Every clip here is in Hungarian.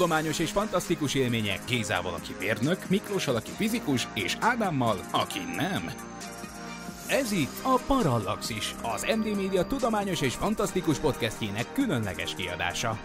tudományos és fantasztikus élmények Gézával, aki mérnök, Miklós aki fizikus, és Ádámmal, aki nem. Ez itt a Parallaxis, az MD Media tudományos és fantasztikus podcastjének különleges kiadása.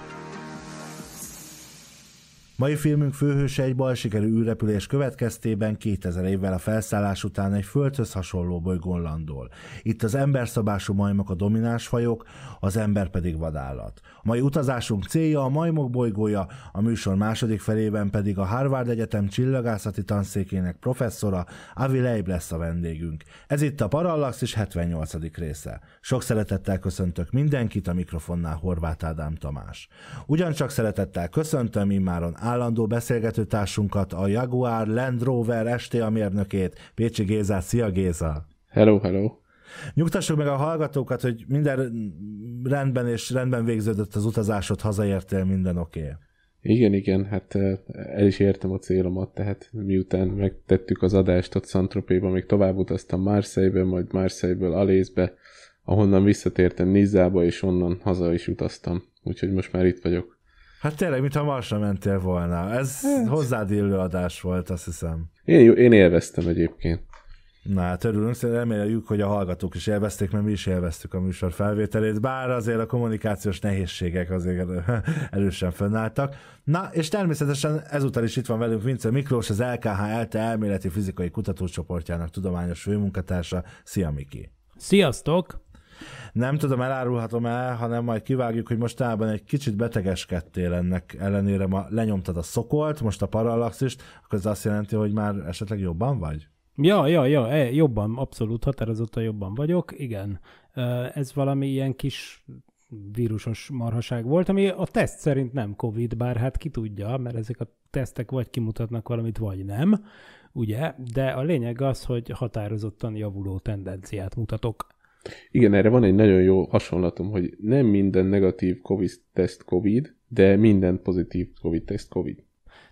Mai filmünk főhőse egy sikerű űrrepülés következtében 2000 évvel a felszállás után egy földhöz hasonló bolygón landol. Itt az emberszabású majmok a domináns fajok, az ember pedig vadállat. A mai utazásunk célja a majmok bolygója, a műsor második felében pedig a Harvard Egyetem csillagászati tanszékének professzora Avi Leib lesz a vendégünk. Ez itt a és 78. része. Sok szeretettel köszöntök mindenkit, a mikrofonnál Horváth Ádám Tamás. Ugyancsak szeretettel köszöntöm immáron állandó beszélgetőtársunkat, a Jaguar Land Rover a mérnökét, Pécsi Gézát. Szia Géza! Hello, hello! Nyugtassuk meg a hallgatókat, hogy minden rendben és rendben végződött az utazásod, hazaértél, minden oké. Okay. Igen, igen, hát el is értem a célomat, tehát miután megtettük az adást ott Szantropéba, még tovább utaztam Marseille-be, majd Marseille-ből Alészbe, ahonnan visszatértem Nizába, és onnan haza is utaztam. Úgyhogy most már itt vagyok. Hát tényleg, mintha másra mentél volna. Ez hát. hozzád illő adás volt, azt hiszem. Én, én élveztem egyébként. Na hát örülünk, reméljük, hogy a hallgatók is élvezték, mert mi is élveztük a műsor felvételét, bár azért a kommunikációs nehézségek azért erősen fönnálltak. Na, és természetesen ezúttal is itt van velünk Vince Miklós, az LKH ELTE elméleti fizikai kutatócsoportjának tudományos főmunkatársa. Szia, Miki! Sziasztok! Nem tudom, elárulhatom el, hanem majd kivágjuk, hogy mostában egy kicsit betegeskedtél ennek ellenére, ma lenyomtad a szokolt, most a parallaxist, akkor ez azt jelenti, hogy már esetleg jobban vagy? Ja, ja, ja, e, jobban, abszolút határozottan jobban vagyok, igen. Ez valami ilyen kis vírusos marhaság volt, ami a teszt szerint nem Covid, bár hát ki tudja, mert ezek a tesztek vagy kimutatnak valamit, vagy nem, ugye? De a lényeg az, hogy határozottan javuló tendenciát mutatok. Igen, erre van egy nagyon jó hasonlatom, hogy nem minden negatív COVID-teszt COVID, de minden pozitív COVID-teszt COVID.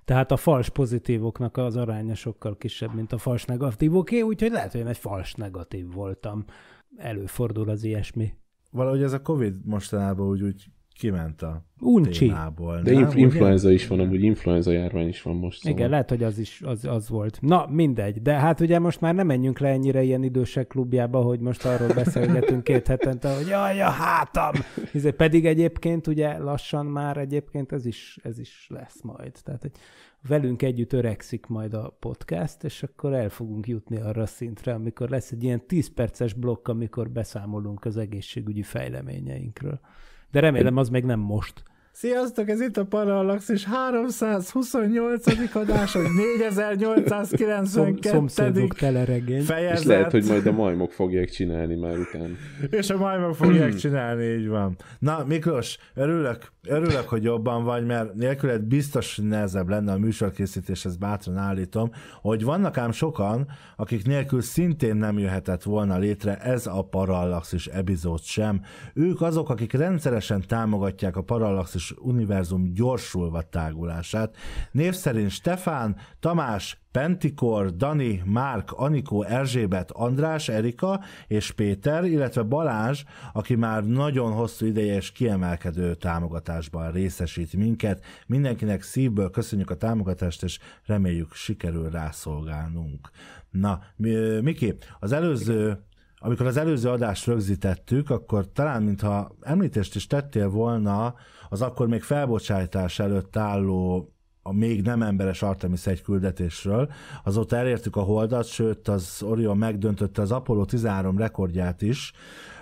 Tehát a fals pozitívoknak az aránya sokkal kisebb, mint a fals negatívoké, úgyhogy lehet, hogy én egy fals negatív voltam. Előfordul az ilyesmi. Valahogy ez a Covid mostanában úgy, úgy kiment a Uncsi. témából. De nem, influenza ugye? is van, amúgy influenza járvány is van most. Szóval. Igen, lehet, hogy az is az, az volt. Na, mindegy. De hát ugye most már nem menjünk le ennyire ilyen idősek klubjába, hogy most arról beszélgetünk két hetente, hogy jaj, a hátam! Izé, pedig egyébként ugye lassan már egyébként ez is, ez is lesz majd. Tehát hogy velünk együtt öregszik majd a podcast, és akkor el fogunk jutni arra a szintre, amikor lesz egy ilyen 10 perces blokk, amikor beszámolunk az egészségügyi fejleményeinkről. De remélem az még nem most. Sziasztok, ez itt a Parallaxis 328. adás, vagy 4892. Szom, fejezet. És lehet, hogy majd a majmok fogják csinálni már után. És a majmok fogják csinálni, így van. Na, Miklós, örülök, örülök, hogy jobban vagy, mert nélküled biztos nehezebb lenne a műsorkészítés, ezt bátran állítom, hogy vannak ám sokan, akik nélkül szintén nem jöhetett volna létre ez a Parallaxis epizód sem. Ők azok, akik rendszeresen támogatják a Parallaxis és univerzum gyorsulva tágulását. Név szerint Stefán, Tamás, Pentikor, Dani, Márk, Anikó, Erzsébet, András, Erika és Péter, illetve Balázs, aki már nagyon hosszú ideje és kiemelkedő támogatásban részesít minket. Mindenkinek szívből köszönjük a támogatást, és reméljük sikerül rászolgálnunk. Na, Miki, az előző amikor az előző adást rögzítettük, akkor talán mintha említést is tettél volna az akkor még felbocsátás előtt álló a még nem emberes Artemis egy küldetésről. Azóta elértük a holdat, sőt az Orion megdöntötte az Apollo 13 rekordját is,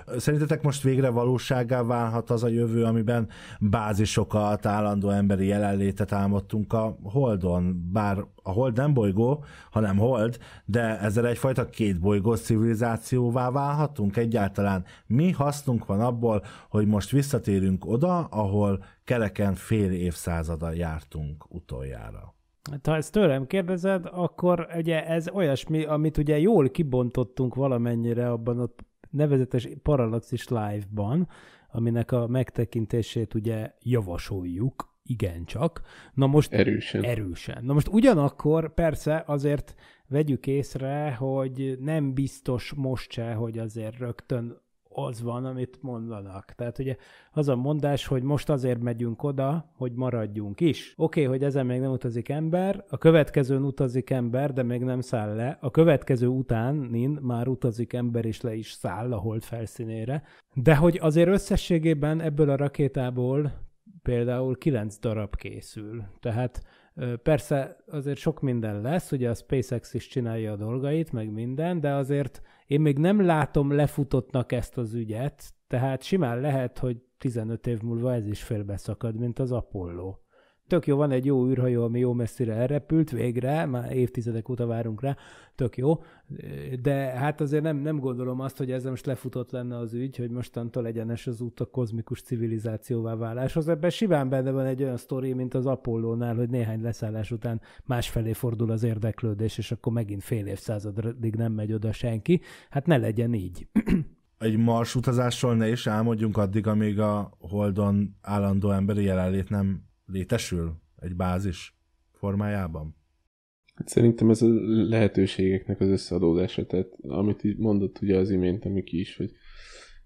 Szerintetek most végre valóságá válhat az a jövő, amiben bázisokat, állandó emberi jelenlétet álmodtunk a Holdon, bár a Hold nem bolygó, hanem Hold, de ezzel egyfajta két bolygó civilizációvá válhatunk egyáltalán. Mi hasznunk van abból, hogy most visszatérünk oda, ahol kereken fél évszázada jártunk utoljára? Hát, ha ezt tőlem kérdezed, akkor ugye ez olyasmi, amit ugye jól kibontottunk valamennyire abban a nevezetes Parallaxis Live-ban, aminek a megtekintését ugye javasoljuk, igencsak. Na most erősen. erősen. Na most ugyanakkor persze azért vegyük észre, hogy nem biztos most se, hogy azért rögtön az van, amit mondanak. Tehát ugye az a mondás, hogy most azért megyünk oda, hogy maradjunk is. Oké, okay, hogy ezen még nem utazik ember, a következőn utazik ember, de még nem száll le. A következő után nin már utazik ember és le is száll a hold felszínére. De hogy azért összességében ebből a rakétából például 9 darab készül. Tehát persze azért sok minden lesz, ugye a SpaceX is csinálja a dolgait, meg minden, de azért én még nem látom lefutottnak ezt az ügyet, tehát simán lehet, hogy 15 év múlva ez is félbeszakad, mint az Apollo tök jó, van egy jó űrhajó, ami jó messzire elrepült, végre, már évtizedek óta várunk rá, tök jó, de hát azért nem, nem gondolom azt, hogy ezzel most lefutott lenne az ügy, hogy mostantól egyenes az út a kozmikus civilizációvá váláshoz. Ebben simán benne van egy olyan sztori, mint az Apollónál, hogy néhány leszállás után másfelé fordul az érdeklődés, és akkor megint fél évszázadig nem megy oda senki. Hát ne legyen így. egy utazásról ne is álmodjunk addig, amíg a Holdon állandó emberi jelenlét nem létesül egy bázis formájában? Hát szerintem ez a lehetőségeknek az összeadódása, tehát amit így mondott ugye az imént, ami ki is, hogy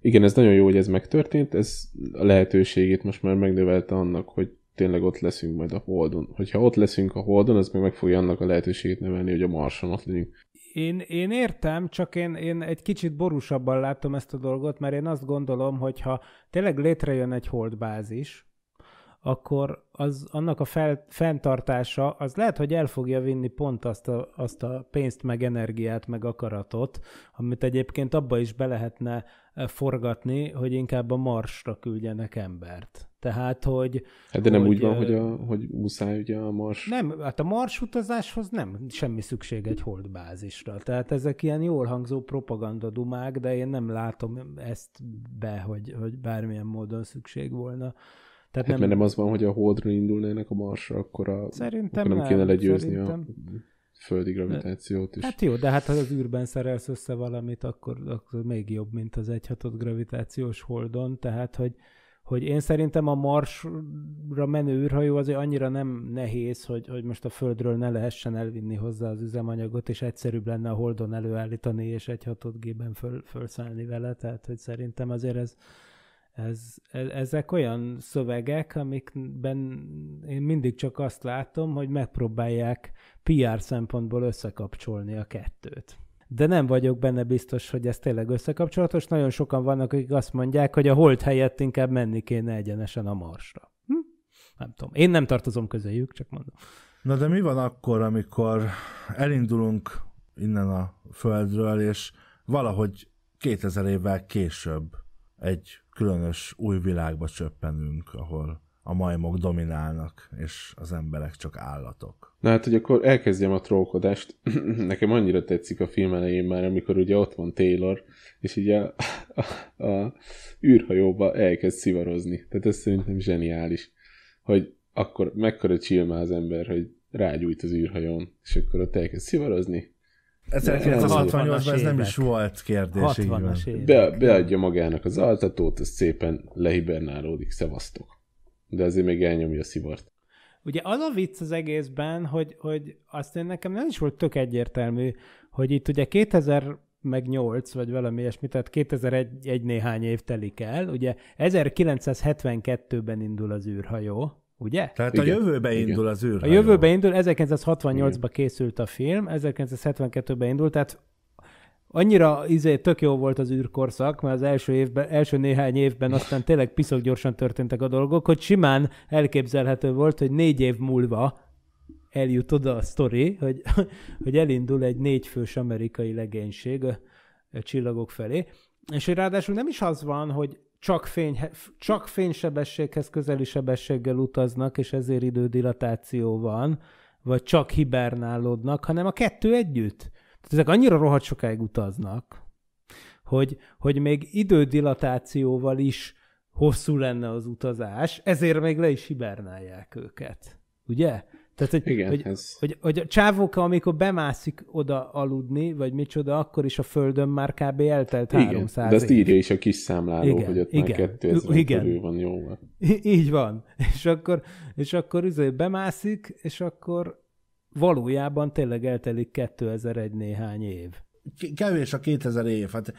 igen, ez nagyon jó, hogy ez megtörtént, ez a lehetőségét most már megnövelte annak, hogy tényleg ott leszünk majd a Holdon. Hogyha ott leszünk a Holdon, az meg meg fogja annak a lehetőségét növelni, hogy a Marson ott legyünk. Én, én értem, csak én, én egy kicsit borúsabban látom ezt a dolgot, mert én azt gondolom, hogy ha tényleg létrejön egy holdbázis, akkor az, annak a fel, fenntartása, az lehet, hogy el fogja vinni pont azt a, azt a pénzt, meg energiát, meg akaratot, amit egyébként abba is be lehetne e, forgatni, hogy inkább a marsra küldjenek embert. Tehát, hogy... Hát de nem hogy, úgy van, e, hogy, a, hogy muszáj ugye a mars... Nem, hát a mars utazáshoz nem semmi szükség egy holdbázisra. Tehát ezek ilyen jól hangzó propagandadumák, de én nem látom ezt be, hogy, hogy bármilyen módon szükség volna tehát hát nem... mert nem az van, hogy a Holdról indulnának a Marsra, akkor, a, szerintem akkor nem, nem kéne legyőzni szerintem... a földi gravitációt is. Hát jó, de hát ha az űrben szerelsz össze valamit, akkor, akkor még jobb, mint az egyhatott gravitációs holdon, tehát hogy hogy én szerintem a Marsra menő űrhajó azért annyira nem nehéz, hogy, hogy most a Földről ne lehessen elvinni hozzá az üzemanyagot, és egyszerűbb lenne a Holdon előállítani, és egyhatott gében föl, fölszállni vele, tehát hogy szerintem azért ez, ez, e, ezek olyan szövegek, amikben én mindig csak azt látom, hogy megpróbálják PR szempontból összekapcsolni a kettőt. De nem vagyok benne biztos, hogy ez tényleg összekapcsolatos. Nagyon sokan vannak, akik azt mondják, hogy a hold helyett inkább menni kéne egyenesen a marsra. Hm? Nem tudom. Én nem tartozom közéjük, csak mondom. Na de mi van akkor, amikor elindulunk innen a Földről, és valahogy 2000 évvel később egy különös új világba csöppenünk, ahol a majmok dominálnak, és az emberek csak állatok. Na hát, hogy akkor elkezdjem a trókodást? Nekem annyira tetszik a film elején már, amikor ugye ott van Taylor, és így a, a, a űrhajóba elkezd szivarozni. Tehát ez szerintem zseniális, hogy akkor mekkora csilmá az ember, hogy rágyújt az űrhajón, és akkor ott elkezd szivarozni, 1968-ban ez nem is volt kérdés. 60-as Be, beadja magának az altatót, ez szépen lehibernálódik, szevasztok. De azért még elnyomja a szivart. Ugye az a vicc az egészben, hogy, hogy azt én nekem nem is volt tök egyértelmű, hogy itt ugye 2000 meg 8, vagy valami ilyesmi, tehát 2001 egy néhány év telik el. Ugye 1972-ben indul az űrhajó, Ugye? Tehát Igen. a jövőbe Igen. indul az űrhajó. A jövőbe indul, 1968-ban készült a film, 1972-ben indult, tehát annyira izé, tök jó volt az űrkorszak, mert az első, évben, első néhány évben aztán tényleg piszok gyorsan történtek a dolgok, hogy simán elképzelhető volt, hogy négy év múlva eljut oda a sztori, hogy, hogy elindul egy négyfős amerikai legénység a, a csillagok felé. És hogy ráadásul nem is az van, hogy csak, fény, csak fénysebességhez közeli sebességgel utaznak, és ezért idődilatáció van, vagy csak hibernálódnak, hanem a kettő együtt. Tehát ezek annyira rohadt sokáig utaznak, hogy, hogy még idődilatációval is hosszú lenne az utazás, ezért még le is hibernálják őket. Ugye? Tehát, hogy, Igen, hogy, ez... hogy, hogy a csávóka, amikor bemászik oda aludni, vagy micsoda, akkor is a földön már kb. eltelt Igen, 300 de ezt írja is a kis számláló, Igen, hogy ott Igen, már 2000 Igen. körül van jó. így van. És akkor, és akkor üzé bemászik, és akkor valójában tényleg eltelik 2001 néhány év kevés a 2000 év, hát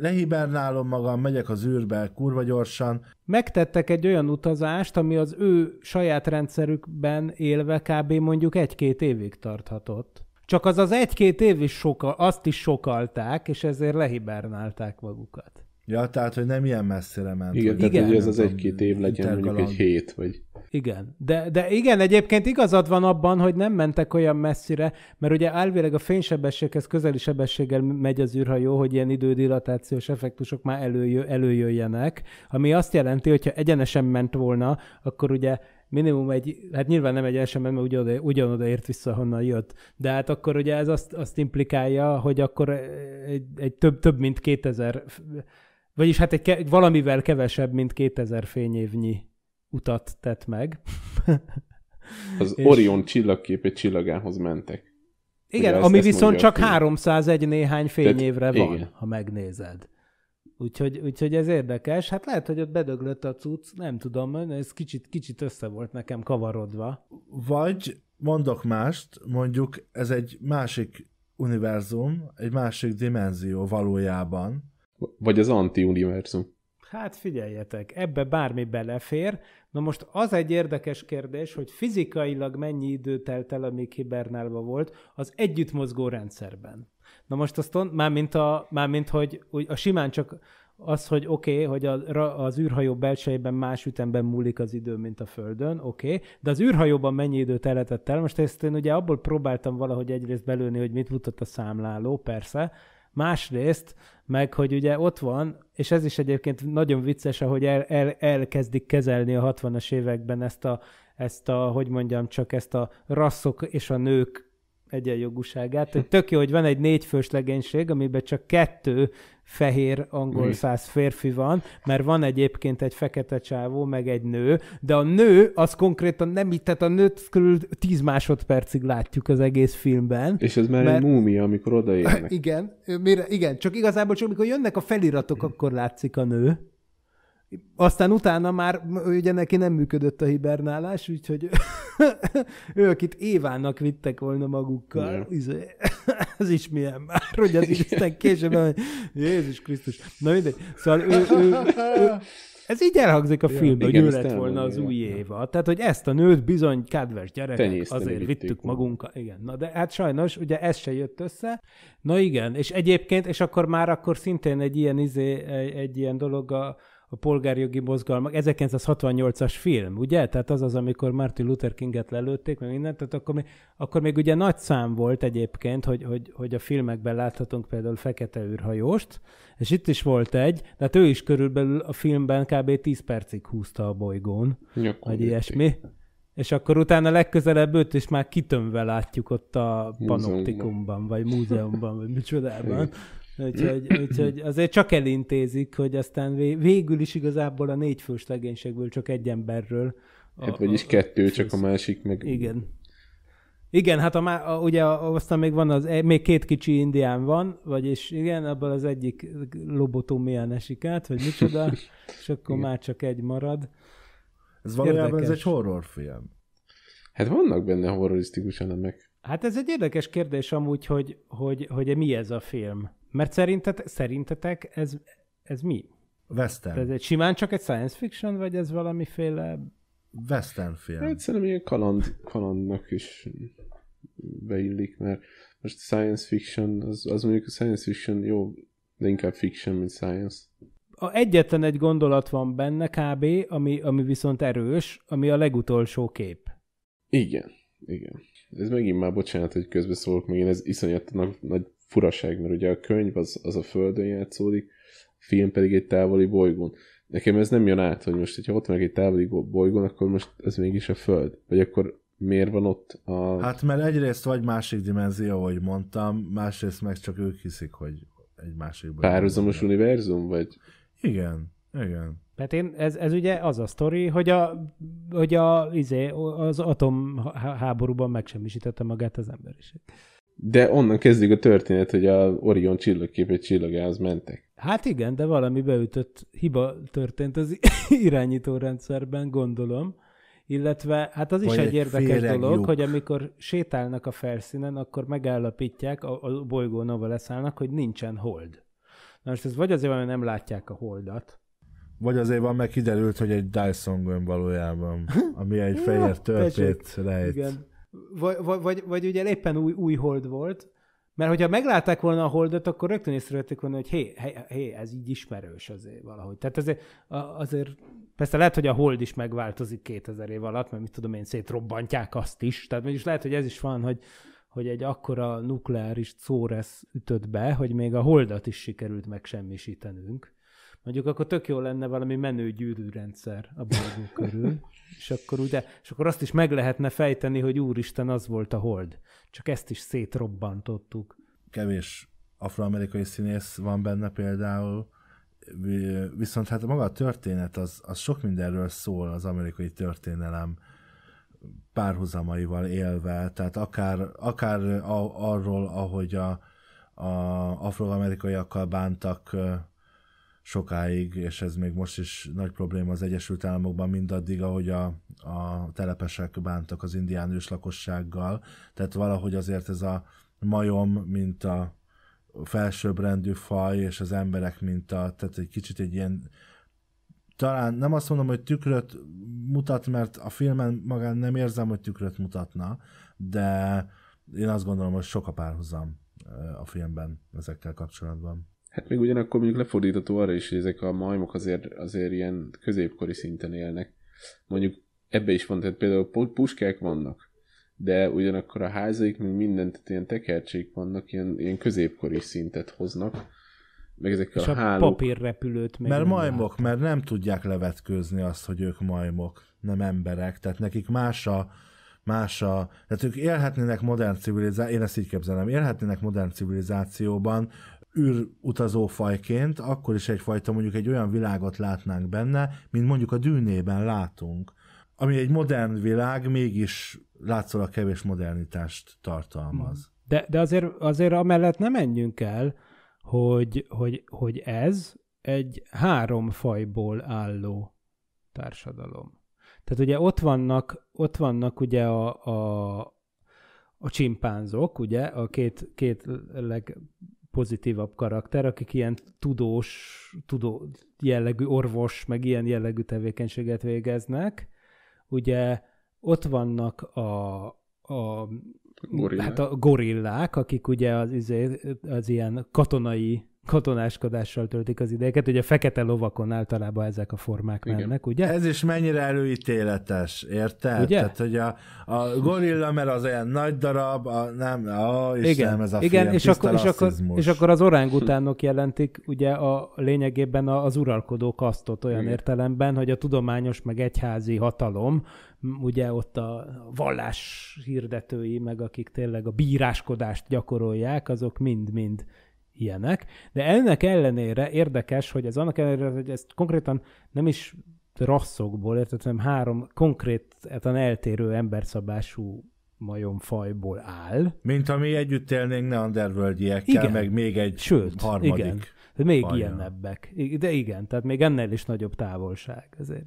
lehibernálom magam, megyek az űrbe, kurva gyorsan. Megtettek egy olyan utazást, ami az ő saját rendszerükben élve kb. mondjuk egy-két évig tarthatott. Csak az az egy-két év is soka, azt is sokalták, és ezért lehibernálták magukat. Ja, tehát, hogy nem ilyen messzire ment. Igen, tehát igen, hogy ez az egy-két év legyen, mondjuk egy hét, vagy... Igen, de, de igen, egyébként igazad van abban, hogy nem mentek olyan messzire, mert ugye elvileg a fénysebességhez közeli sebességgel megy az űrhajó, hogy ilyen idődilatációs effektusok már előjö, előjöjjenek, ami azt jelenti, hogyha egyenesen ment volna, akkor ugye minimum egy, hát nyilván nem egy esemben, mert ugyanoda, ugyanoda ért vissza, honnan jött. De hát akkor ugye ez azt, azt implikálja, hogy akkor egy, egy több, több mint 2000 vagyis hát egy ke- valamivel kevesebb, mint 2000 fényévnyi utat tett meg. Az és... Orion csillagképét csillagához mentek. Igen, Ugye ami viszont csak a 301 néhány fényévre Tehát, van, igen. ha megnézed. Úgyhogy, úgyhogy ez érdekes. Hát lehet, hogy ott bedöglött a cucc, nem tudom, ez kicsit, kicsit össze volt nekem kavarodva. Vagy mondok mást, mondjuk ez egy másik univerzum, egy másik dimenzió valójában, vagy az anti-univerzum. Hát figyeljetek, ebbe bármi belefér. Na most az egy érdekes kérdés, hogy fizikailag mennyi idő telt el, amíg hibernálva volt az együttmozgó rendszerben. Na most azt mint a, mármint hogy úgy a simán csak az, hogy oké, okay, hogy a, az űrhajó belsejében más ütemben múlik az idő, mint a Földön, oké, okay, de az űrhajóban mennyi időt elhetett el? Most ezt én ugye abból próbáltam valahogy egyrészt belőni, hogy mit mutat a számláló, persze, Másrészt, meg hogy ugye ott van, és ez is egyébként nagyon vicces, ahogy el, el, elkezdik kezelni a 60-as években ezt a, ezt a, hogy mondjam, csak ezt a rasszok és a nők egyenjogúságát. Tök jó, hogy van egy négyfős legénység, amiben csak kettő fehér angol száz férfi van, mert van egyébként egy fekete csávó, meg egy nő, de a nő az konkrétan nem itt, tehát a nőt körül 10 másodpercig látjuk az egész filmben. És ez már mert, egy múmia, amikor odaérnek. Igen, mire, igen, csak igazából csak amikor jönnek a feliratok, akkor látszik a nő. Aztán utána már ugye neki nem működött a hibernálás, úgyhogy ő, akit Évának vittek volna magukkal, izé, ez is milyen már, hogy az Isten később, hogy Jézus Krisztus. Na mindegy. Szóval ő, ő, ő, ő ez így elhangzik a filmben, hogy ő lett volna az új éva. Tehát, hogy ezt a nőt bizony, kedves gyerekek, azért vittük magunkkal. Igen, na de hát sajnos, ugye ez se jött össze. Na igen, és egyébként, és akkor már akkor szintén egy ilyen izé, egy, egy ilyen dolog a, a polgárjogi mozgalmak, 1968-as film, ugye? Tehát az az, amikor Martin Luther Kinget lelőtték, meg mindent, tehát akkor még, akkor még ugye nagy szám volt egyébként, hogy, hogy, hogy a filmekben láthatunk például Fekete űrhajóst, és itt is volt egy, de hát ő is körülbelül a filmben kb. 10 percig húzta a bolygón, Nyakon vagy ilyesmi. És akkor utána legközelebb őt is már kitömve látjuk ott a panoptikumban, vagy múzeumban, vagy micsodában. Úgyhogy, úgyhogy azért csak elintézik, hogy aztán végül is igazából a négy fős legénységből csak egy emberről. A, hát vagyis kettő, a, csak a másik meg... Igen. Igen, hát a, a, ugye aztán még van az, e- még két kicsi indián van, vagyis igen, abban az egyik lobotómián esik át, vagy micsoda, és akkor igen. már csak egy marad. Ez valójában Érdekes. ez egy horrorfilm. Hát vannak benne horrorisztikus elemek. Hát ez egy érdekes kérdés amúgy, hogy, hogy, hogy mi ez a film. Mert szerintet, szerintetek ez, ez mi? Western. Ez egy simán csak egy science fiction, vagy ez valamiféle... Western film. Hát szerintem ilyen kaland, kalandnak is beillik, mert most science fiction, az, az mondjuk a science fiction jó, de inkább fiction, mint science. A egyetlen egy gondolat van benne kb, ami, ami viszont erős, ami a legutolsó kép. Igen, igen. Ez megint már bocsánat, hogy közbeszólok, megint ez iszonyat nagy, nagy furaság, mert ugye a könyv az, az a Földön játszódik, a film pedig egy távoli bolygón. Nekem ez nem jön át, hogy most, hogyha ott meg egy távoli bolygón, akkor most ez mégis a Föld. Vagy akkor miért van ott a... Hát mert egyrészt vagy másik dimenzió, ahogy mondtam, másrészt meg csak ők hiszik, hogy egy másik bolygón. Párhuzamos univerzum, vagy? Igen, igen. Mert hát én, ez, ez ugye az a sztori, hogy, a, hogy a, izé, az atomháborúban megsemmisítette magát az emberiség. De onnan kezdik a történet, hogy a Orion csillagképe csillagához mentek. Hát igen, de valami beütött hiba történt az irányító rendszerben, gondolom. Illetve hát az is egy, egy érdekes dolog, hogy amikor sétálnak a felszínen, akkor megállapítják, a, a bolygón, ahol leszállnak, hogy nincsen hold. Na most ez vagy azért van, hogy nem látják a holdat, vagy azért van, mert kiderült, hogy egy Dyson gömb valójában, ami egy fehér törpét rejt. Igen. Vagy, vagy, vagy, vagy ugye éppen új, új hold volt, mert hogyha meglátták volna a holdot, akkor rögtön észrevették volna, hogy hé, hé, hé, ez így ismerős azért valahogy. Tehát azért, azért persze lehet, hogy a hold is megváltozik 2000 év alatt, mert mit tudom én, szétrobbantják azt is. Tehát mégis lehet, hogy ez is van, hogy, hogy egy akkora nukleáris szóresz ütött be, hogy még a holdat is sikerült megsemmisítenünk. Mondjuk akkor tök jó lenne valami menő gyűrűrendszer a bolygó körül, és akkor, ugye, és akkor azt is meg lehetne fejteni, hogy úristen, az volt a hold. Csak ezt is szétrobbantottuk. Kevés afroamerikai színész van benne például, viszont hát maga a történet az, az sok mindenről szól az amerikai történelem párhuzamaival élve, tehát akár, akár a, arról, ahogy a, a afroamerikaiakkal bántak sokáig, és ez még most is nagy probléma az Egyesült Államokban, mindaddig, ahogy a, a telepesek bántak az indián lakossággal. Tehát valahogy azért ez a majom, mint a felsőbbrendű faj, és az emberek, mint a, tehát egy kicsit egy ilyen talán nem azt mondom, hogy tükröt mutat, mert a filmen magán nem érzem, hogy tükröt mutatna, de én azt gondolom, hogy sok a párhuzam a filmben ezekkel kapcsolatban. Hát még ugyanakkor mondjuk lefordítható arra is, hogy ezek a majmok azért, azért ilyen középkori szinten élnek. Mondjuk ebbe is van, tehát például puskák vannak, de ugyanakkor a házaik még mindent, tehát ilyen tekercsék vannak, ilyen, ilyen középkori szintet hoznak meg ezek a, a papírrepülőt meg Mert majmok, látom. mert nem tudják levetkőzni azt, hogy ők majmok, nem emberek, tehát nekik más a, más a, tehát ők élhetnének modern civilizációban, én ezt így képzelem, élhetnének modern civilizációban, űrutazófajként, akkor is egyfajta mondjuk egy olyan világot látnánk benne, mint mondjuk a dűnében látunk, ami egy modern világ, mégis látszólag kevés modernitást tartalmaz. De, de azért, azért amellett nem menjünk el, hogy, hogy, hogy ez egy három fajból álló társadalom. Tehát ugye ott vannak, ott vannak ugye a, a, a csimpánzok, ugye, a két, két leg pozitívabb karakter, akik ilyen tudós, tudó jellegű orvos, meg ilyen jellegű tevékenységet végeznek. Ugye ott vannak a, a gorillák. Hát a gorillák, akik ugye az, az, izé, az ilyen katonai katonáskodással töltik az idejeket, hogy a fekete lovakon általában ezek a formák Igen. mennek, ugye? Ez is mennyire előítéletes, érted? Ugye? Tehát, hogy a, a gorilla, mert az olyan nagy darab, a, nem, a, Istenem, Igen. ez a Igen, film, és, akkor, és, akkor, és akkor az orángutánok jelentik ugye a lényegében az uralkodó kasztot olyan Igen. értelemben, hogy a tudományos meg egyházi hatalom, ugye ott a vallás hirdetői, meg akik tényleg a bíráskodást gyakorolják, azok mind-mind ilyenek, de ennek ellenére érdekes, hogy ez annak ellenére, hogy ezt konkrétan nem is rasszokból, érted, hanem három konkrétan eltérő emberszabású majomfajból áll. Mint ami együtt élnénk neandervölgyiekkel, igen. meg még egy Sőt, harmadik. Igen. Még ilyen nebbek. De igen, tehát még ennél is nagyobb távolság. Ezért...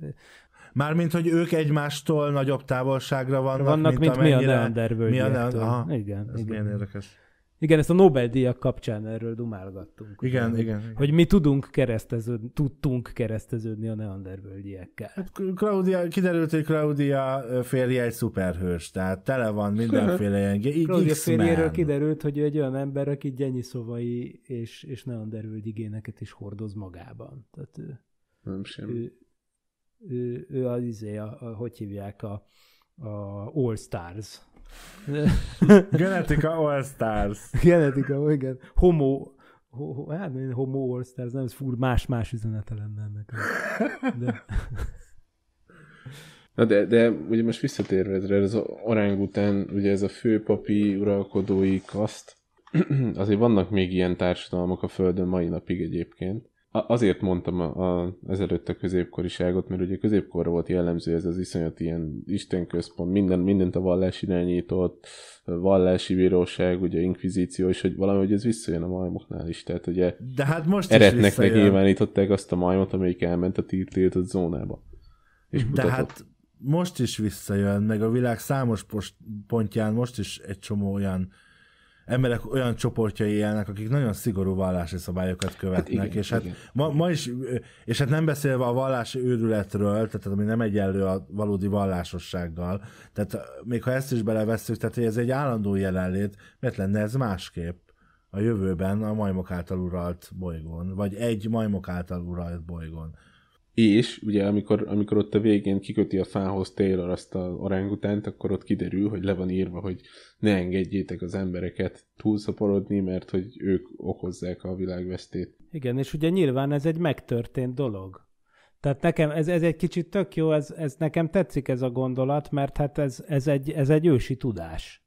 Mármint, hogy ők egymástól nagyobb távolságra vannak, vannak mint, mint mi a neandervölgyiek. Ne... Aha, igen, Ez igen. milyen érdekes. Igen, ezt a Nobel-díjak kapcsán erről dumálgattunk. Igen, ugye? igen, igen. Hogy mi tudunk kereszteződni, tudtunk kereszteződni a neandervölgyiekkel. Hát Claudia, kiderült, hogy Claudia férje egy szuperhős, tehát tele van mindenféle ilyen Claudia férjéről kiderült, hogy ő egy olyan ember, aki szovai és, és géneket is hordoz magában. Tehát ő, Nem sem. Ő, ő, ő az izé, a, a, hogy hívják, a, a All Stars Genetika All Stars. Genetika, igen. Homo, hát én homo All Stars, nem, ez fur más-más üzenete lenne ennek. De. Na de, de ugye most visszatérve ezre, ez az után, ugye ez a főpapi uralkodói kaszt, azért vannak még ilyen társadalmak a Földön mai napig egyébként, azért mondtam a, a, ezelőtt a középkoriságot, mert ugye középkorra volt jellemző ez az iszonyat ilyen istenközpont, minden, mindent a vallás irányított, a vallási bíróság, ugye inkvizíció, és hogy valami, hogy ez visszajön a majmoknál is, tehát ugye De hát most eretneknek nyilvánították azt a majmot, amelyik elment a tiltott zónába. És De hát most is visszajön, meg a világ számos pontján most is egy csomó olyan uh, emberek olyan csoportjai élnek, akik nagyon szigorú vallási szabályokat hát követnek, hát igen, és hát igen. ma, ma is, és hát nem beszélve a vallási őrületről, tehát ami nem egyenlő a valódi vallásossággal, tehát még ha ezt is belevesszük, tehát hogy ez egy állandó jelenlét, miért lenne ez másképp? a jövőben a majmok által uralt bolygón, vagy egy majmok által uralt bolygón és ugye amikor, amikor ott a végén kiköti a fához Taylor azt a orangutánt, akkor ott kiderül, hogy le van írva, hogy ne engedjétek az embereket túlszaporodni, mert hogy ők okozzák a világvesztét. Igen, és ugye nyilván ez egy megtörtént dolog. Tehát nekem ez, ez egy kicsit tök jó, ez, ez nekem tetszik ez a gondolat, mert hát ez, ez, egy, ez egy ősi tudás.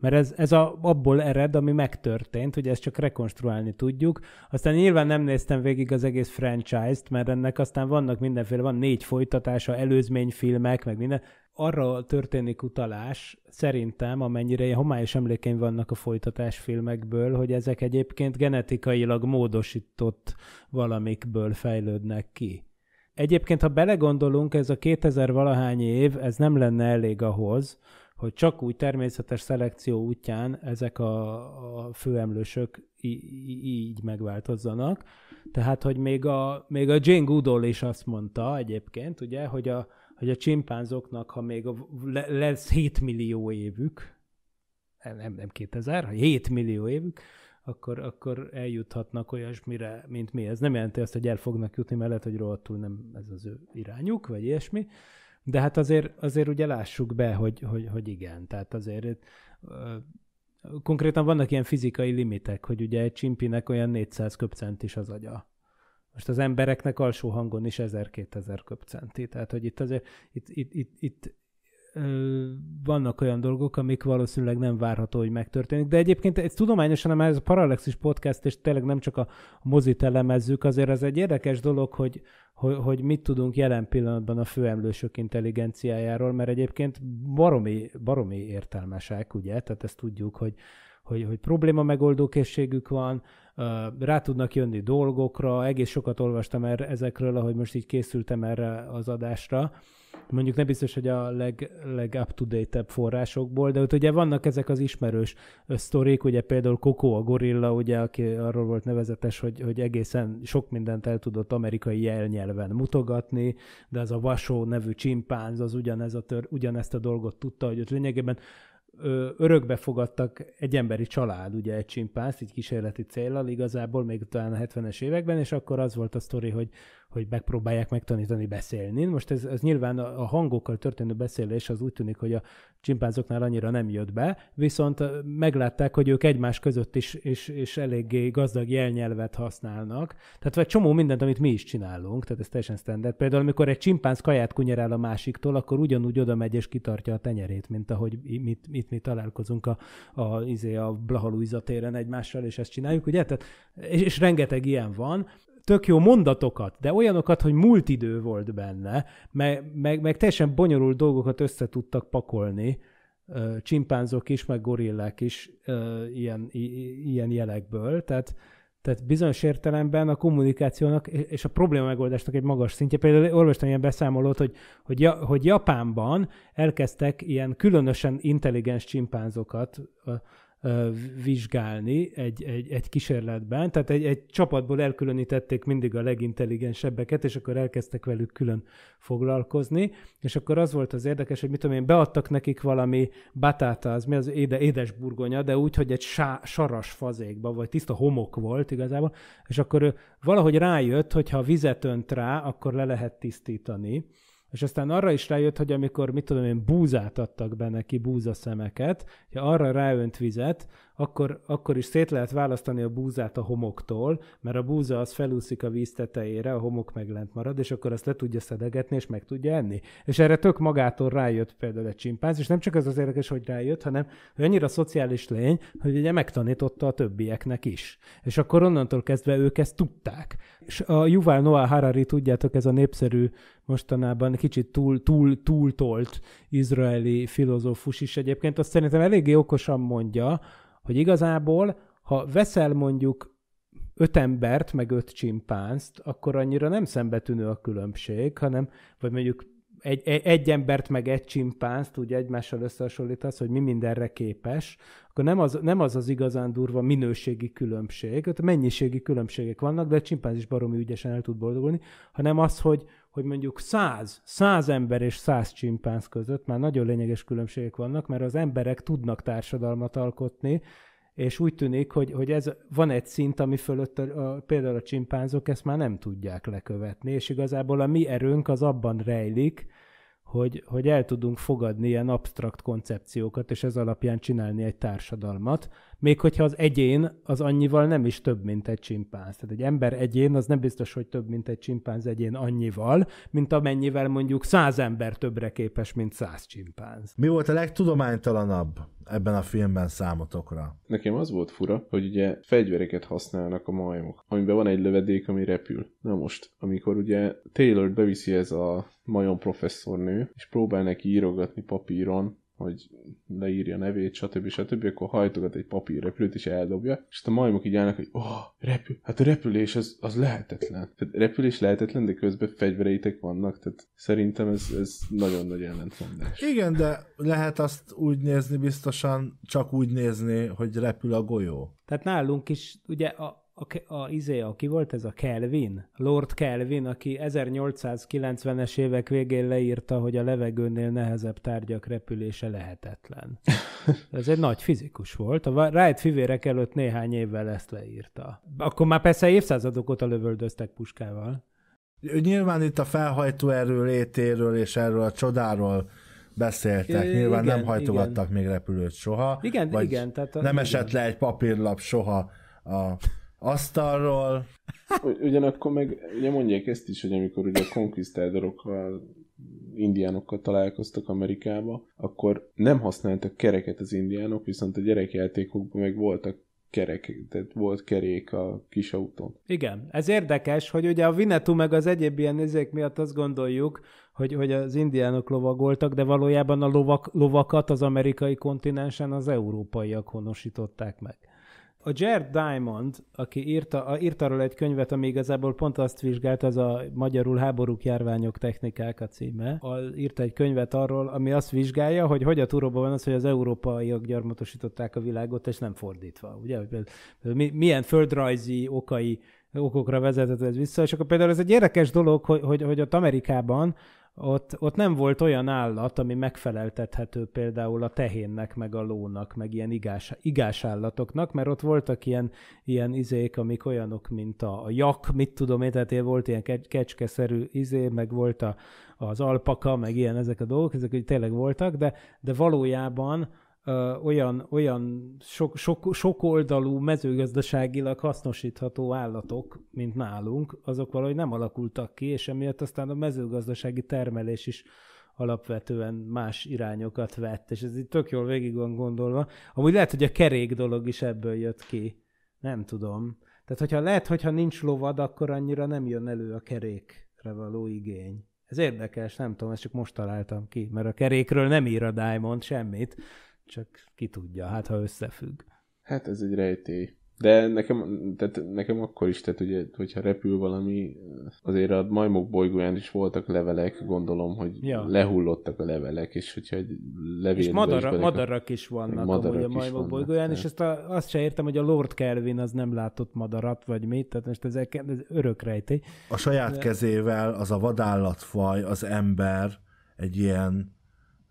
Mert ez, ez a, abból ered, ami megtörtént, hogy ezt csak rekonstruálni tudjuk. Aztán nyilván nem néztem végig az egész franchise-t, mert ennek aztán vannak mindenféle, van négy folytatása, előzményfilmek, meg minden. Arra történik utalás, szerintem, amennyire ilyen homályos emlékeim vannak a folytatás filmekből, hogy ezek egyébként genetikailag módosított valamikből fejlődnek ki. Egyébként, ha belegondolunk, ez a 2000 valahány év, ez nem lenne elég ahhoz, hogy csak úgy természetes szelekció útján ezek a, a főemlősök í- így megváltozzanak. Tehát, hogy még a, még a Jane Goodall is azt mondta egyébként, ugye, hogy a, hogy a csimpánzoknak, ha még a, le, lesz 7 millió évük, nem, nem 2000, ha 7 millió évük, akkor, akkor eljuthatnak olyasmire, mint mi. Ez nem jelenti azt, hogy el fognak jutni, mert lehet, hogy rohadtul nem ez az ő irányuk, vagy ilyesmi, de hát azért, azért ugye lássuk be, hogy, hogy, hogy igen. Tehát azért konkrétan vannak ilyen fizikai limitek, hogy ugye egy csimpinek olyan 400 köpcent is az agya. Most az embereknek alsó hangon is 1000-2000 köpcenti. Tehát, hogy itt azért itt, itt, itt, itt vannak olyan dolgok, amik valószínűleg nem várható, hogy megtörténik. De egyébként ez tudományosan, mert ez a Parallaxis podcast, és tényleg nem csak a mozit elemezzük, azért ez egy érdekes dolog, hogy, hogy, hogy mit tudunk jelen pillanatban a főemlősök intelligenciájáról, mert egyébként baromi, baromi értelmesek, ugye? Tehát ezt tudjuk, hogy, hogy, hogy probléma megoldó készségük van, rá tudnak jönni dolgokra, egész sokat olvastam er, ezekről, ahogy most így készültem erre az adásra, mondjuk nem biztos, hogy a leg, leg up to date forrásokból, de ott ugye vannak ezek az ismerős sztorik, ugye például Coco a gorilla, ugye, aki arról volt nevezetes, hogy, hogy egészen sok mindent el tudott amerikai jelnyelven mutogatni, de az a Vasó nevű csimpánz, az ugyanez a tör, ugyanezt a dolgot tudta, hogy ott lényegében örökbe fogadtak egy emberi család, ugye egy csimpánzt, így kísérleti célral igazából, még talán a 70-es években, és akkor az volt a sztori, hogy hogy megpróbálják megtanítani beszélni. Most ez, ez nyilván a, hangokkal történő beszélés az úgy tűnik, hogy a csimpánzoknál annyira nem jött be, viszont meglátták, hogy ők egymás között is és, is eléggé gazdag jelnyelvet használnak. Tehát vagy csomó mindent, amit mi is csinálunk, tehát ez teljesen standard. Például, amikor egy csimpánz kaját kunyerál a másiktól, akkor ugyanúgy oda megy és kitartja a tenyerét, mint ahogy itt, mi, mi találkozunk a, a, izé, a Blahalújza téren egymással, és ezt csináljuk, ugye? Tehát, és, és rengeteg ilyen van, tök jó mondatokat, de olyanokat, hogy múlt idő volt benne, meg, meg, meg teljesen bonyolult dolgokat össze tudtak pakolni, csimpánzok is, meg gorillák is ilyen, ilyen jelekből, tehát tehát bizonyos értelemben a kommunikációnak és a probléma megoldásnak egy magas szintje. Például olvastam ilyen beszámolót, hogy, hogy, hogy Japánban elkezdtek ilyen különösen intelligens csimpánzokat vizsgálni egy, egy, egy kísérletben. Tehát egy, egy csapatból elkülönítették mindig a legintelligensebbeket, és akkor elkezdtek velük külön foglalkozni. És akkor az volt az érdekes, hogy mit tudom én, beadtak nekik valami batáta, az mi az éde, édes burgonya, de úgy, hogy egy sá, saras fazékba, vagy tiszta homok volt igazából. És akkor ő valahogy rájött, hogy ha vizet önt rá, akkor le lehet tisztítani és aztán arra is rájött, hogy amikor, mit tudom én, búzát adtak be neki, búzaszemeket, ha arra ráönt vizet, akkor, akkor is szét lehet választani a búzát a homoktól, mert a búza az felúszik a víz tetejére, a homok meg lent marad, és akkor azt le tudja szedegetni, és meg tudja enni. És erre tök magától rájött például egy csimpánz, és nem csak ez az érdekes, hogy rájött, hanem hogy annyira szociális lény, hogy ugye megtanította a többieknek is. És akkor onnantól kezdve ők ezt tudták. És a Yuval Noah Harari, tudjátok, ez a népszerű mostanában kicsit túl, túl, túltolt izraeli filozófus is egyébként, azt szerintem eléggé okosan mondja, hogy igazából, ha veszel mondjuk öt embert, meg öt csimpánzt, akkor annyira nem szembetűnő a különbség, hanem, vagy mondjuk egy, e, egy embert, meg egy csimpánzt úgy egymással összehasonlítasz, hogy mi mindenre képes, akkor nem az nem az, az igazán durva minőségi különbség, ott mennyiségi különbségek vannak, de a csimpánz is baromi ügyesen el tud boldogulni, hanem az, hogy hogy mondjuk száz száz ember és száz csimpánz között már nagyon lényeges különbségek vannak, mert az emberek tudnak társadalmat alkotni, és úgy tűnik, hogy, hogy ez van egy szint, ami fölött a, a, például a csimpánzok ezt már nem tudják lekövetni, és igazából a mi erőnk az abban rejlik, hogy, hogy el tudunk fogadni ilyen abstrakt koncepciókat, és ez alapján csinálni egy társadalmat, még hogyha az egyén az annyival nem is több, mint egy csimpánz. Tehát egy ember egyén az nem biztos, hogy több, mint egy csimpánz egyén annyival, mint amennyivel mondjuk száz ember többre képes, mint száz csimpánz. Mi volt a legtudománytalanabb ebben a filmben számotokra? Nekem az volt fura, hogy ugye fegyvereket használnak a majmok, amiben van egy lövedék, ami repül. Na most, amikor ugye Taylor beviszi ez a majom professzornő, és próbál neki írogatni papíron, hogy leírja a nevét, stb. stb., akkor hajtogat egy repülőt, és eldobja, és a majmok így állnak, hogy oh, repül, hát a repülés az, az lehetetlen. Tehát repülés lehetetlen, de közben fegyvereitek vannak, tehát szerintem ez, ez nagyon nagy ellentmondás. Igen, de lehet azt úgy nézni biztosan, csak úgy nézni, hogy repül a golyó. Tehát nálunk is, ugye a, a, a, izé, aki volt ez a Kelvin, Lord Kelvin, aki 1890-es évek végén leírta, hogy a levegőnél nehezebb tárgyak repülése lehetetlen. Ez egy nagy fizikus volt. A Wright fivérek előtt néhány évvel ezt leírta. Akkor már persze évszázadok óta lövöldöztek puskával. Nyilván itt a felhajtó erő létéről és erről a csodáról beszéltek. Nyilván igen, nem hajtogattak igen. még repülőt soha. Igen, vagy igen. Tehát a, nem igen. esett le egy papírlap soha a asztalról. Ugyanakkor meg ugye mondják ezt is, hogy amikor ugye a konkisztádorokkal indiánokkal találkoztak Amerikába, akkor nem használtak kereket az indiánok, viszont a gyerekjátékokban meg voltak kerek, tehát volt kerék a kis autón. Igen, ez érdekes, hogy ugye a Vinetú meg az egyéb ilyen nézék miatt azt gondoljuk, hogy, hogy az indiánok lovagoltak, de valójában a lovak, lovakat az amerikai kontinensen az európaiak honosították meg. A Jared Diamond, aki írta, írt arról egy könyvet, ami igazából pont azt vizsgált, az a magyarul háborúk, járványok, technikák a címe. A, írt egy könyvet arról, ami azt vizsgálja, hogy hogy a turóban van az, hogy az európaiak gyarmatosították a világot, és nem fordítva. Ugye, hogy milyen földrajzi okai okokra vezetett ez vissza, és akkor például ez egy érdekes dolog, hogy, hogy, hogy ott Amerikában ott, ott nem volt olyan állat, ami megfeleltethető például a tehénnek, meg a lónak, meg ilyen igás, igás állatoknak, mert ott voltak ilyen, ilyen izék, amik olyanok, mint a, a jak, mit tudom én, tehát volt ilyen kecskeszerű izé, meg volt a, az alpaka, meg ilyen ezek a dolgok, ezek tényleg voltak, de, de valójában ö, olyan, olyan sok, sok, sok oldalú mezőgazdaságilag hasznosítható állatok, mint nálunk, azok valahogy nem alakultak ki, és emiatt aztán a mezőgazdasági termelés is alapvetően más irányokat vett, és ez itt tök jól végig van gondolva. Amúgy lehet, hogy a kerék dolog is ebből jött ki. Nem tudom. Tehát hogyha lehet, hogyha nincs lovad, akkor annyira nem jön elő a kerékre való igény. Ez érdekes, nem tudom, ezt csak most találtam ki, mert a kerékről nem ír a Diamond semmit, csak ki tudja, hát ha összefügg. Hát ez egy rejtély. De nekem, tehát nekem akkor is, tehát ugye, hogyha repül valami, azért a majmok bolygóján is voltak levelek, gondolom, hogy ja. lehullottak a levelek, és hogyha egy levél. És madara, is madarak is vannak madarak amúgy a majmok vannak, bolygóján, tehát. és hát. ezt a, azt se értem, hogy a Lord Kelvin az nem látott madarat, vagy mit, tehát most ez, ez örök rejtély. A saját De... kezével az a vadállatfaj, az ember egy ilyen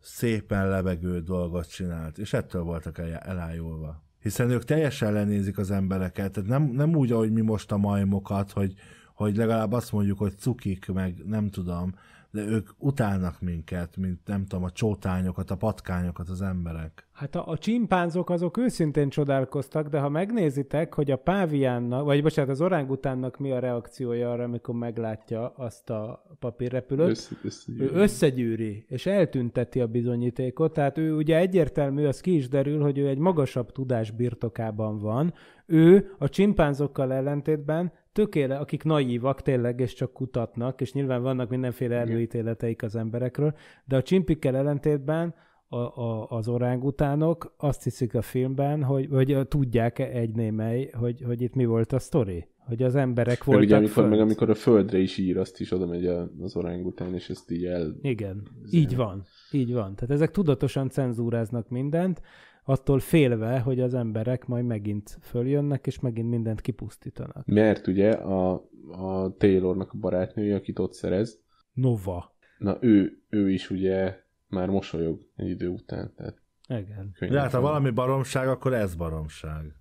szépen levegő dolgot csinált, és ettől voltak el, elájulva. Hiszen ők teljesen lenézik az embereket, tehát nem, nem úgy, ahogy mi most a majmokat, hogy, hogy legalább azt mondjuk, hogy cukik, meg nem tudom, de ők utálnak minket, mint nem tudom, a csótányokat, a patkányokat az emberek. Hát a, a csimpánzok azok őszintén csodálkoztak, de ha megnézitek, hogy a páviánnak, vagy bocsánat, az orángutánnak mi a reakciója arra, amikor meglátja azt a papírrepülőt, Össze, összegyűri. ő összegyűri, és eltünteti a bizonyítékot, tehát ő ugye egyértelmű, az ki is derül, hogy ő egy magasabb tudás birtokában van, ő a csimpánzokkal ellentétben tökéle, akik naívak tényleg, és csak kutatnak, és nyilván vannak mindenféle előítéleteik az emberekről, de a csimpikkel ellentétben a, a, az orángutánok azt hiszik a filmben, hogy, hogy tudják-e egy némely, hogy, hogy itt mi volt a sztori? Hogy az emberek voltak meg ugye, amikor, föld. Meg amikor a földre is ír, azt is oda megy az orángután, és ezt így el... Igen, így van. Így van. Tehát ezek tudatosan cenzúráznak mindent, attól félve, hogy az emberek majd megint följönnek, és megint mindent kipusztítanak. Mert ugye a, a Taylornak a barátnője, akit ott szerez, Nova. Na ő, ő is ugye már mosolyog egy idő után. Tehát Igen. De hát ha valami baromság, akkor ez baromság.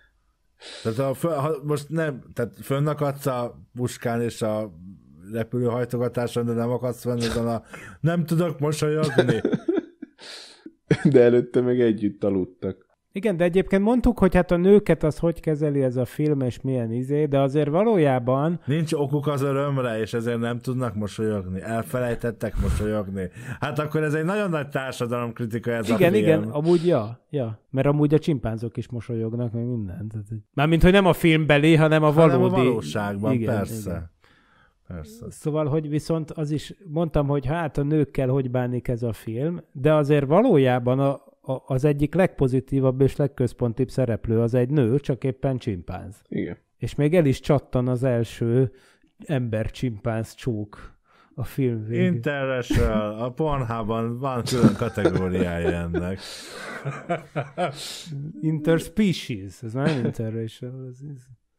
tehát ha, föl, ha most nem, tehát fönn akadsz a puskán és a repülőhajtogatáson, de nem akadsz fenn ezen a nem tudok mosolyogni. de előtte meg együtt aludtak. Igen, de egyébként mondtuk, hogy hát a nőket az hogy kezeli ez a film, és milyen izé, de azért valójában... Nincs okuk az örömre, és ezért nem tudnak mosolyogni. Elfelejtettek mosolyogni. Hát akkor ez egy nagyon nagy kritika ez igen, a film. Igen, igen, amúgy ja, ja. Mert amúgy a csimpánzok is mosolyognak, meg mindent. Mármint, hogy nem a filmbeli, hanem a valódi... Hanem a valóságban, igen, persze. Igen. Persze. Szóval, hogy viszont az is, mondtam, hogy hát a nőkkel hogy bánik ez a film, de azért valójában a, az egyik legpozitívabb és legközpontibb szereplő az egy nő, csak éppen csimpánz. Igen. És még el is csattan az első ember-csimpánz csók a film végén. Interracial, a Pornhában van külön kategóriája ennek. Interspecies, ez nem interracial, ez,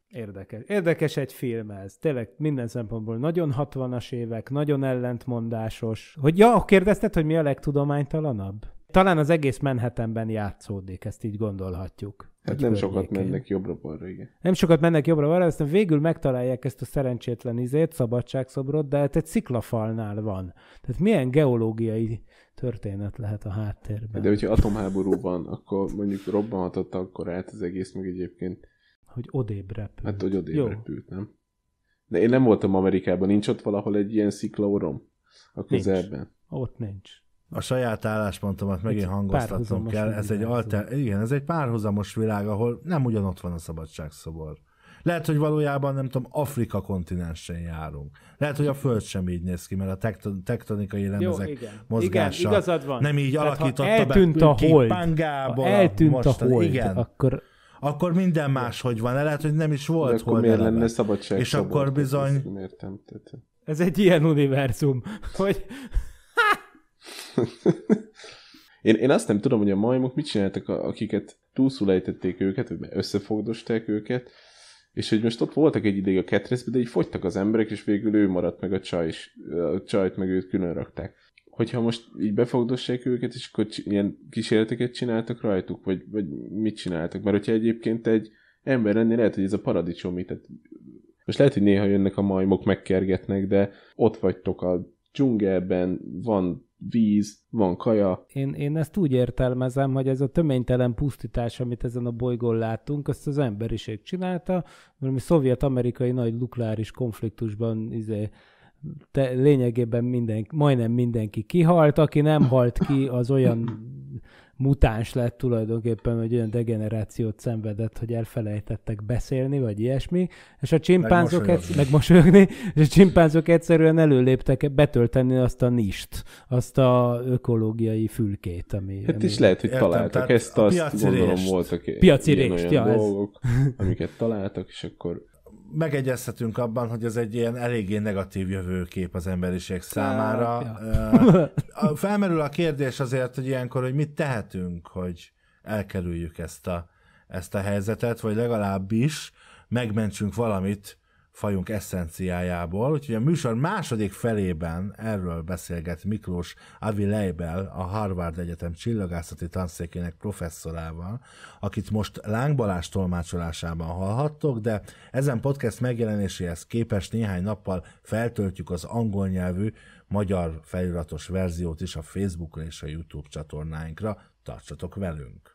érdekes. Érdekes egy film ez, tényleg minden szempontból nagyon 60-as évek, nagyon ellentmondásos. Hogy ja, kérdezted, hogy mi a legtudománytalanabb? Talán az egész menhetemben játszódik, ezt így gondolhatjuk. Hát nem sokat mennek jobbra-balra, igen. Nem sokat mennek jobbra-balra, aztán végül megtalálják ezt a szerencsétlen izét, szabadságszobrot, de hát egy sziklafalnál van. Tehát milyen geológiai történet lehet a háttérben. De hogyha atomháború van, akkor mondjuk robbanhatotta akkor át az egész, meg egyébként... Hogy odébb repült. Hát, hogy odébb Jó. repült, nem? De én nem voltam Amerikában, nincs ott valahol egy ilyen sziklaorom a közelben? Nincs. Ott nincs a saját álláspontomat megint hangoztatnom kell. Ez egy, alter, szóval. igen, ez egy párhuzamos világ, ahol nem ugyanott van a szabadságszobor. Lehet, hogy valójában, nem tudom, Afrika kontinensen járunk. Lehet, hogy a Föld sem így néz ki, mert a tekton- tektonikai lemezek Jó, igen. mozgása igen, igazad van. nem így Tehát, alakította eltűnt be a hold, Ha eltűnt a, mostan, a hold, igen. akkor akkor minden máshogy van. Lehet, hogy nem is volt De akkor miért eleve. lenne szabadság És akkor bizony... Ez egy ilyen univerzum, hogy én, én azt nem tudom, hogy a majmok mit csináltak, akiket túlszulejtették őket, vagy összefogdosták őket, és hogy most ott voltak egy ideig a ketrezbe, de így fogytak az emberek, és végül ő maradt meg a csaj, és a csajt meg őt külön rakták. Hogyha most így befogdossák őket, és akkor ilyen kísérleteket csináltak rajtuk, vagy, vagy mit csináltak? Mert hogyha egyébként egy ember lenni, lehet, hogy ez a paradicsomi, tehát most lehet, hogy néha jönnek a majmok, megkergetnek, de ott vagytok a dzsungelben, van víz, van kaja. Én, én ezt úgy értelmezem, hogy ez a töménytelen pusztítás, amit ezen a bolygón látunk, ezt az emberiség csinálta, valami szovjet-amerikai nagy nukleáris konfliktusban izé, te, lényegében minden, majdnem mindenki kihalt, aki nem halt ki, az olyan mutáns lett tulajdonképpen, hogy olyan degenerációt szenvedett, hogy elfelejtettek beszélni, vagy ilyesmi, és a csimpánzok, meg, egyszer, meg mosolyogni, és a csimpánzok egyszerűen előléptek betölteni azt a nist, azt a ökológiai fülkét, ami... Hát ami... is lehet, hogy Értem, találtak ezt, a azt gondolom voltak piaci rést, ja, dolgok, ez. amiket találtak, és akkor megegyezhetünk abban, hogy ez egy ilyen eléggé negatív jövőkép az emberiség számára. Ja. Felmerül a kérdés azért, hogy ilyenkor, hogy mit tehetünk, hogy elkerüljük ezt a, ezt a helyzetet, vagy legalábbis megmentsünk valamit fajunk eszenciájából, úgyhogy a műsor második felében erről beszélget Miklós Avi Leibel, a Harvard Egyetem csillagászati tanszékének professzorával, akit most lángbalás tolmácsolásában hallhattok, de ezen podcast megjelenéséhez képest néhány nappal feltöltjük az angol nyelvű magyar feliratos verziót is a Facebookra és a YouTube csatornáinkra. Tartsatok velünk!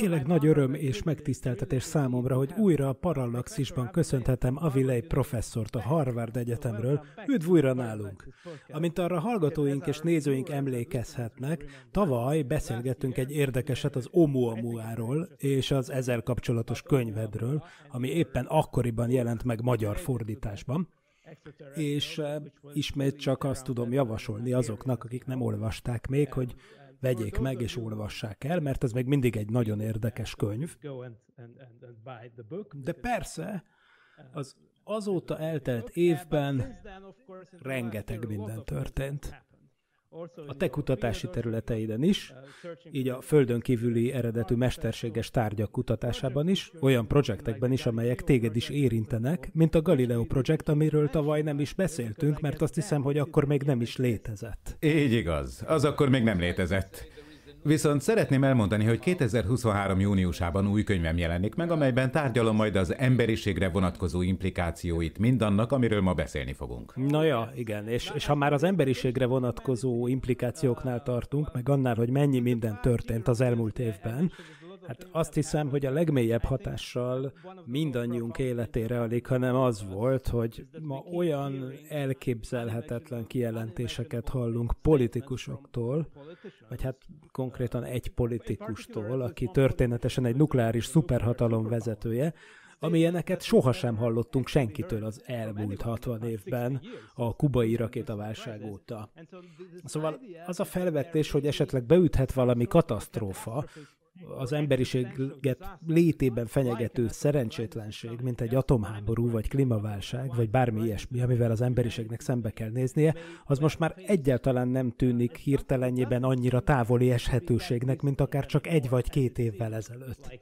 Tényleg nagy öröm és megtiszteltetés számomra, hogy újra a Parallaxisban köszönhetem Avilei professzort a Harvard Egyetemről. Üdv újra nálunk! Amint arra hallgatóink és nézőink emlékezhetnek, tavaly beszélgettünk egy érdekeset az Oumuamua-ról és az ezzel kapcsolatos könyvedről, ami éppen akkoriban jelent meg magyar fordításban és eh, ismét csak azt tudom javasolni azoknak, akik nem olvasták még, hogy vegyék meg és olvassák el, mert ez még mindig egy nagyon érdekes könyv. De persze, az azóta eltelt évben rengeteg minden történt a te kutatási területeiden is, uh, így a földön kívüli eredetű mesterséges tárgyak kutatásában is, olyan projektekben is, amelyek téged is érintenek, mint a Galileo projekt, amiről tavaly nem is beszéltünk, mert azt hiszem, hogy akkor még nem is létezett. Így igaz, az akkor még nem létezett. Viszont szeretném elmondani, hogy 2023. júniusában új könyvem jelenik meg, amelyben tárgyalom majd az emberiségre vonatkozó implikációit mindannak, amiről ma beszélni fogunk. Na ja, igen, és, és ha már az emberiségre vonatkozó implikációknál tartunk, meg annál, hogy mennyi minden történt az elmúlt évben, Hát azt hiszem, hogy a legmélyebb hatással mindannyiunk életére alig, hanem az volt, hogy ma olyan elképzelhetetlen kijelentéseket hallunk politikusoktól, vagy hát konkrétan egy politikustól, aki történetesen egy nukleáris szuperhatalom vezetője, amilyeneket sohasem hallottunk senkitől az elmúlt 60 évben a kubai rakétaválság óta. Szóval az a felvetés, hogy esetleg beüthet valami katasztrófa, az emberiséget létében fenyegető szerencsétlenség, mint egy atomháború, vagy klímaválság, vagy bármi ilyesmi, amivel az emberiségnek szembe kell néznie, az most már egyáltalán nem tűnik hirtelenjében annyira távoli eshetőségnek, mint akár csak egy vagy két évvel ezelőtt.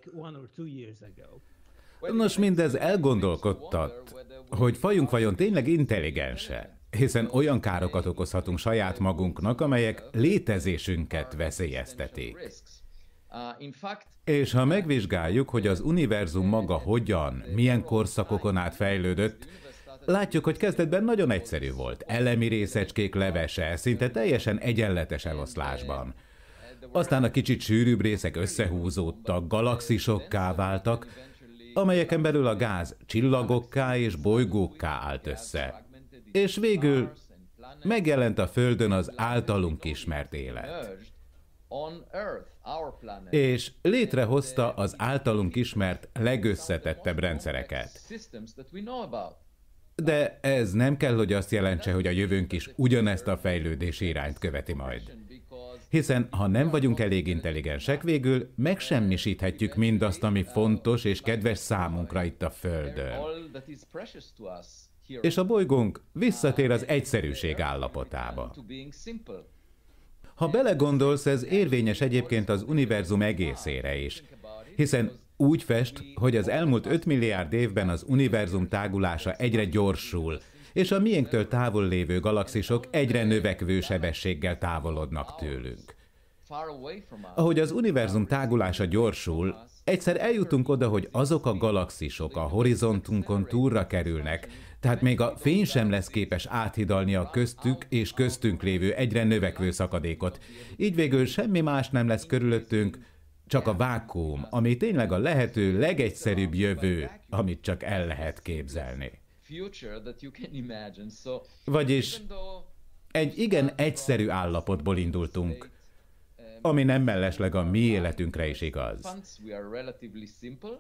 Nos, mindez elgondolkodtat, hogy fajunk vajon tényleg intelligense, hiszen olyan károkat okozhatunk saját magunknak, amelyek létezésünket veszélyeztetik. Uh, és ha megvizsgáljuk, hogy az univerzum maga hogyan, milyen korszakokon át fejlődött, látjuk, hogy kezdetben nagyon egyszerű volt. Elemi részecskék levese, szinte teljesen egyenletes eloszlásban. Aztán a kicsit sűrűbb részek összehúzódtak, galaxisokká váltak, amelyeken belül a gáz csillagokká és bolygókká állt össze. És végül megjelent a Földön az általunk ismert élet és létrehozta az általunk ismert legösszetettebb rendszereket. De ez nem kell, hogy azt jelentse, hogy a jövőnk is ugyanezt a fejlődési irányt követi majd. Hiszen ha nem vagyunk elég intelligensek végül, megsemmisíthetjük mindazt, ami fontos és kedves számunkra itt a Földön. És a bolygónk visszatér az egyszerűség állapotába. Ha belegondolsz, ez érvényes egyébként az univerzum egészére is. Hiszen úgy fest, hogy az elmúlt 5 milliárd évben az univerzum tágulása egyre gyorsul, és a miénktől távol lévő galaxisok egyre növekvő sebességgel távolodnak tőlünk. Ahogy az univerzum tágulása gyorsul, egyszer eljutunk oda, hogy azok a galaxisok a horizontunkon túlra kerülnek, tehát még a fény sem lesz képes áthidalni a köztük és köztünk lévő egyre növekvő szakadékot. Így végül semmi más nem lesz körülöttünk, csak a vákuum, ami tényleg a lehető legegyszerűbb jövő, amit csak el lehet képzelni. Vagyis egy igen egyszerű állapotból indultunk ami nem mellesleg a mi életünkre is igaz.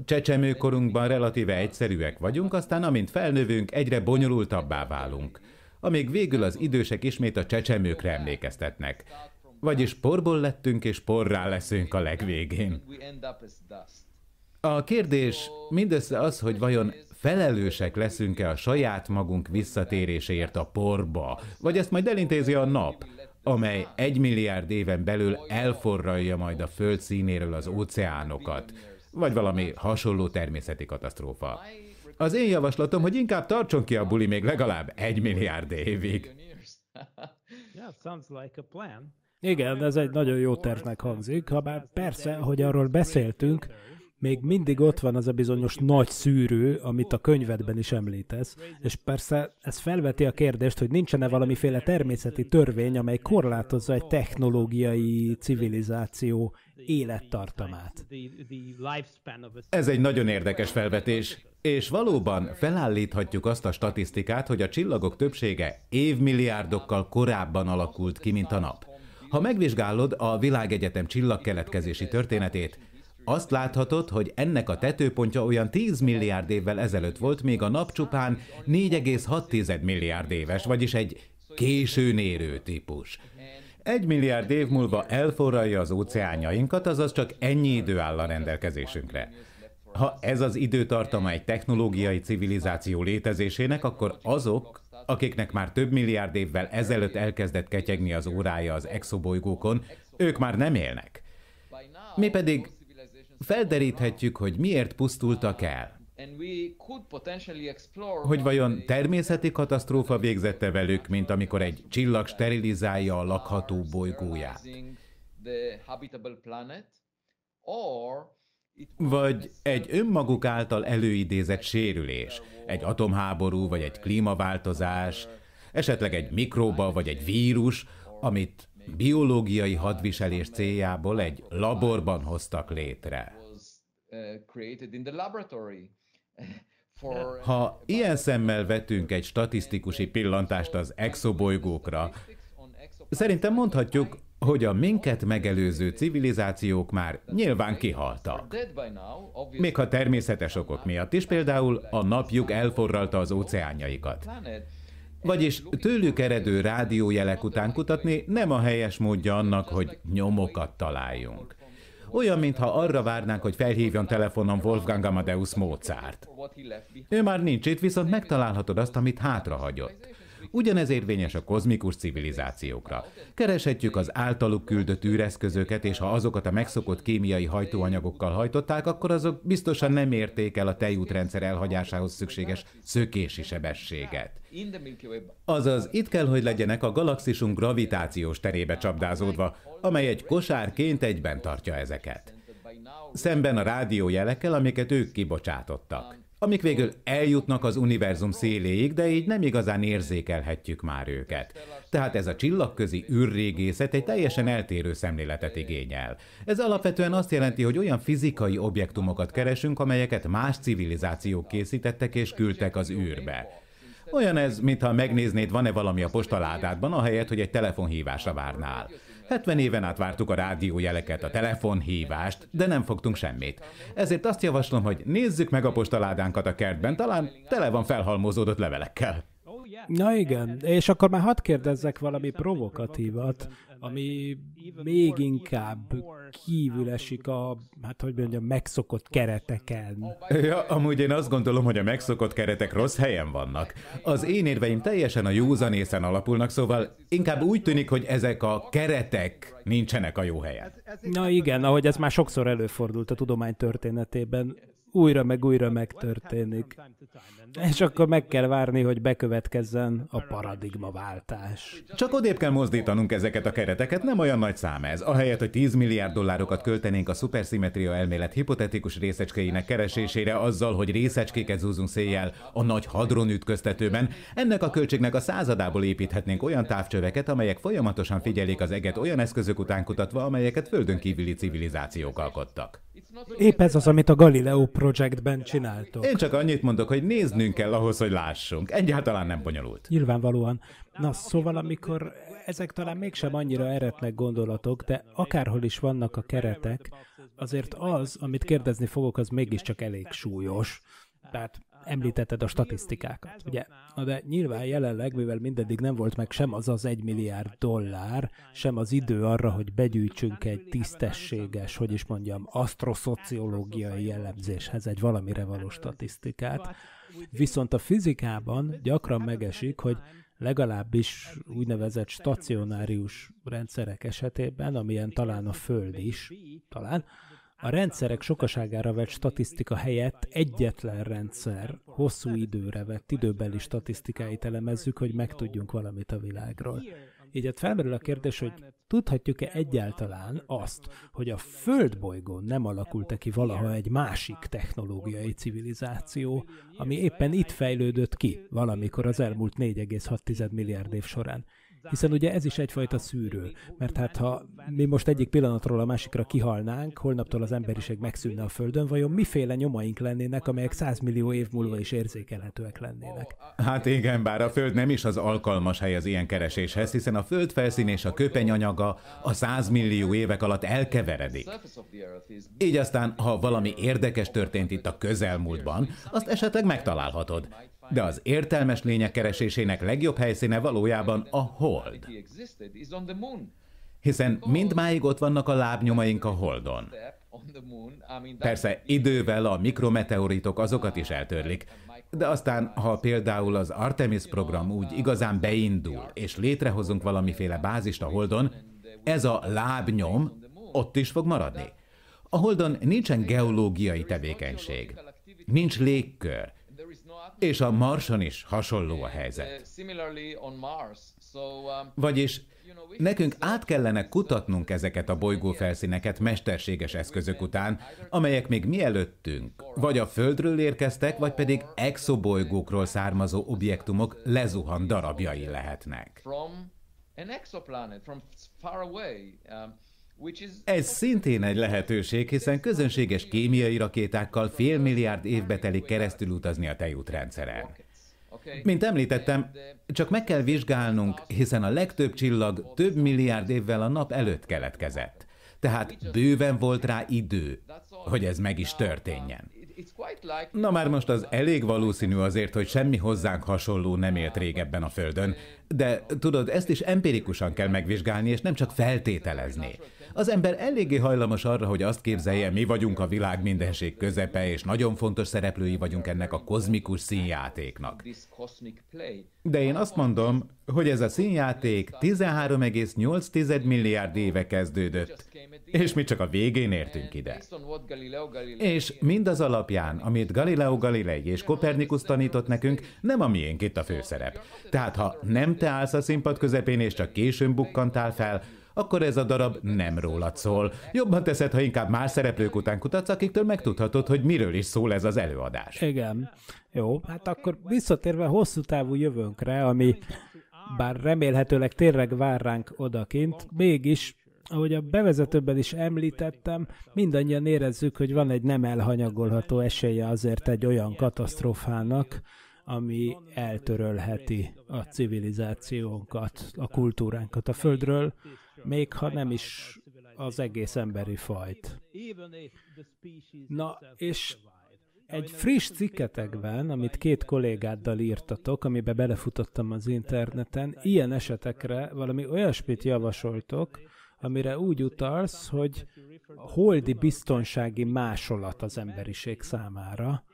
Csecsemőkorunkban relatíve egyszerűek vagyunk, aztán amint felnövünk, egyre bonyolultabbá válunk, amíg végül az idősek ismét a csecsemőkre emlékeztetnek. Vagyis porból lettünk és porrá leszünk a legvégén. A kérdés mindössze az, hogy vajon felelősek leszünk-e a saját magunk visszatéréséért a porba, vagy ezt majd elintézi a nap, amely egy milliárd éven belül elforralja majd a föld színéről az óceánokat, vagy valami hasonló természeti katasztrófa. Az én javaslatom, hogy inkább tartson ki a buli még legalább egy milliárd évig. Igen, ez egy nagyon jó tervnek hangzik, ha bár persze, hogy arról beszéltünk, még mindig ott van az a bizonyos nagy szűrő, amit a könyvedben is említesz, és persze ez felveti a kérdést, hogy nincsen-e nincsen-e valamiféle természeti törvény, amely korlátozza egy technológiai civilizáció élettartamát. Ez egy nagyon érdekes felvetés, és valóban felállíthatjuk azt a statisztikát, hogy a csillagok többsége évmilliárdokkal korábban alakult ki, mint a nap. Ha megvizsgálod a világegyetem csillagkeletkezési történetét, azt láthatod, hogy ennek a tetőpontja olyan 10 milliárd évvel ezelőtt volt, még a nap csupán 4,6 milliárd éves, vagyis egy későn érő típus. Egy milliárd év múlva elforralja az óceánjainkat, azaz csak ennyi idő áll a rendelkezésünkre. Ha ez az időtartama egy technológiai civilizáció létezésének, akkor azok, akiknek már több milliárd évvel ezelőtt elkezdett ketyegni az órája az exobolygókon, ők már nem élnek. Mi pedig felderíthetjük, hogy miért pusztultak el. Hogy vajon természeti katasztrófa végzette velük, mint amikor egy csillag sterilizálja a lakható bolygóját? Vagy egy önmaguk által előidézett sérülés, egy atomháború vagy egy klímaváltozás, esetleg egy mikróba vagy egy vírus, amit biológiai hadviselés céljából egy laborban hoztak létre. Ha ilyen szemmel vetünk egy statisztikusi pillantást az exobolygókra, szerintem mondhatjuk, hogy a minket megelőző civilizációk már nyilván kihaltak. Még ha természetes okok miatt is, például a napjuk elforralta az óceánjaikat. Vagyis tőlük eredő rádiójelek után kutatni nem a helyes módja annak, hogy nyomokat találjunk. Olyan, mintha arra várnánk, hogy felhívjon telefonon Wolfgang Amadeus Mozart. Ő már nincs itt, viszont megtalálhatod azt, amit hátrahagyott. Ugyanez érvényes a kozmikus civilizációkra. Kereshetjük az általuk küldött űreszközöket, és ha azokat a megszokott kémiai hajtóanyagokkal hajtották, akkor azok biztosan nem érték el a tejútrendszer elhagyásához szükséges szökési sebességet. Azaz, itt kell, hogy legyenek a galaxisunk gravitációs terébe csapdázódva, amely egy kosárként egyben tartja ezeket. Szemben a rádiójelekkel, amiket ők kibocsátottak amik végül eljutnak az univerzum széléig, de így nem igazán érzékelhetjük már őket. Tehát ez a csillagközi űrrégészet egy teljesen eltérő szemléletet igényel. Ez alapvetően azt jelenti, hogy olyan fizikai objektumokat keresünk, amelyeket más civilizációk készítettek és küldtek az űrbe. Olyan ez, mintha megnéznéd, van-e valami a postaládádban, ahelyett, hogy egy telefonhívásra várnál. 70 éven át vártuk a rádiójeleket, a telefonhívást, de nem fogtunk semmit. Ezért azt javaslom, hogy nézzük meg a postaládánkat a kertben, talán tele van felhalmozódott levelekkel. Na igen, és akkor már hadd kérdezzek valami provokatívat, ami még inkább kívül esik a, hát hogy mondjam, megszokott kereteken. Ja, amúgy én azt gondolom, hogy a megszokott keretek rossz helyen vannak. Az én érveim teljesen a józanészen alapulnak, szóval inkább úgy tűnik, hogy ezek a keretek nincsenek a jó helyen. Na igen, ahogy ez már sokszor előfordult a tudomány történetében, újra meg újra megtörténik. De És akkor meg kell várni, hogy bekövetkezzen a paradigmaváltás. Csak odébb kell mozdítanunk ezeket a kereteket, nem olyan nagy szám ez. Ahelyett, hogy 10 milliárd dollárokat költenénk a szuperszimetria elmélet hipotetikus részecskeinek keresésére azzal, hogy részecskéket zúzunk széjjel a nagy hadron ütköztetőben, ennek a költségnek a századából építhetnénk olyan távcsöveket, amelyek folyamatosan figyelik az eget olyan eszközök után kutatva, amelyeket földön kívüli civilizációk alkottak. Épp ez az, amit a Galileo Projectben csináltok. Én csak annyit mondok, hogy nézd néznünk kell ahhoz, hogy lássunk. Egyáltalán nem bonyolult. Nyilvánvalóan. Na, szóval amikor ezek talán mégsem annyira eretnek gondolatok, de akárhol is vannak a keretek, azért az, amit kérdezni fogok, az mégiscsak elég súlyos. Tehát említetted a statisztikákat, ugye? Na de nyilván jelenleg, mivel mindeddig nem volt meg sem az az egy milliárd dollár, sem az idő arra, hogy begyűjtsünk egy tisztességes, hogy is mondjam, asztroszociológiai jellemzéshez egy valamire való statisztikát, Viszont a fizikában gyakran megesik, hogy legalábbis úgynevezett stacionárius rendszerek esetében, amilyen talán a Föld is, talán, a rendszerek sokaságára vett statisztika helyett egyetlen rendszer hosszú időre vett időbeli statisztikáit elemezzük, hogy megtudjunk valamit a világról. Így ott felmerül a kérdés, hogy tudhatjuk-e egyáltalán azt, hogy a Földbolygón nem alakult-e ki valaha egy másik technológiai civilizáció, ami éppen itt fejlődött ki valamikor az elmúlt 4,6 milliárd év során. Hiszen ugye ez is egyfajta szűrő, mert hát ha mi most egyik pillanatról a másikra kihalnánk, holnaptól az emberiség megszűnne a Földön, vajon miféle nyomaink lennének, amelyek 100 millió év múlva is érzékelhetőek lennének? Hát igen, bár a Föld nem is az alkalmas hely az ilyen kereséshez, hiszen a Föld felszín és a köpeny anyaga a 100 millió évek alatt elkeveredik. Így aztán, ha valami érdekes történt itt a közelmúltban, azt esetleg megtalálhatod de az értelmes lények keresésének legjobb helyszíne valójában a hold. Hiszen mindmáig ott vannak a lábnyomaink a holdon. Persze idővel a mikrometeoritok azokat is eltörlik, de aztán, ha például az Artemis program úgy igazán beindul, és létrehozunk valamiféle bázist a Holdon, ez a lábnyom ott is fog maradni. A Holdon nincsen geológiai tevékenység, nincs légkör, és a Marson is hasonló a helyzet. Um, Vagyis nekünk át kellene kutatnunk ezeket a bolygófelszíneket mesterséges eszközök után, amelyek még mielőttünk, vagy a Földről érkeztek, vagy pedig exobolygókról származó objektumok lezuhan darabjai lehetnek. an exoplanet, from far away, um, ez szintén egy lehetőség, hiszen közönséges kémiai rakétákkal fél milliárd évbe telik keresztül utazni a tejútrendszeren. Mint említettem, csak meg kell vizsgálnunk, hiszen a legtöbb csillag több milliárd évvel a nap előtt keletkezett. Tehát bőven volt rá idő, hogy ez meg is történjen. Na már most az elég valószínű azért, hogy semmi hozzánk hasonló nem élt régebben a Földön, de tudod, ezt is empirikusan kell megvizsgálni, és nem csak feltételezni az ember eléggé hajlamos arra, hogy azt képzelje, mi vagyunk a világ mindenség közepe, és nagyon fontos szereplői vagyunk ennek a kozmikus színjátéknak. De én azt mondom, hogy ez a színjáték 13,8 milliárd éve kezdődött, és mi csak a végén értünk ide. És mindaz alapján, amit Galileo Galilei és Kopernikus tanított nekünk, nem a miénk itt a főszerep. Tehát ha nem te állsz a színpad közepén és csak későn bukkantál fel, akkor ez a darab nem rólad szól. Jobban teszed, ha inkább más szereplők után kutatsz, akiktől megtudhatod, hogy miről is szól ez az előadás. Igen. Jó, hát akkor visszatérve hosszú távú jövőnkre, ami bár remélhetőleg tényleg vár ránk odakint, mégis ahogy a bevezetőben is említettem, mindannyian érezzük, hogy van egy nem elhanyagolható esélye azért egy olyan katasztrófának, ami eltörölheti a civilizációnkat, a kultúránkat a Földről, még ha nem is az egész emberi fajt. Na, és egy friss cikketekben, amit két kollégáddal írtatok, amiben belefutottam az interneten, ilyen esetekre valami olyasmit javasoltok, amire úgy utalsz, hogy holdi biztonsági másolat az emberiség számára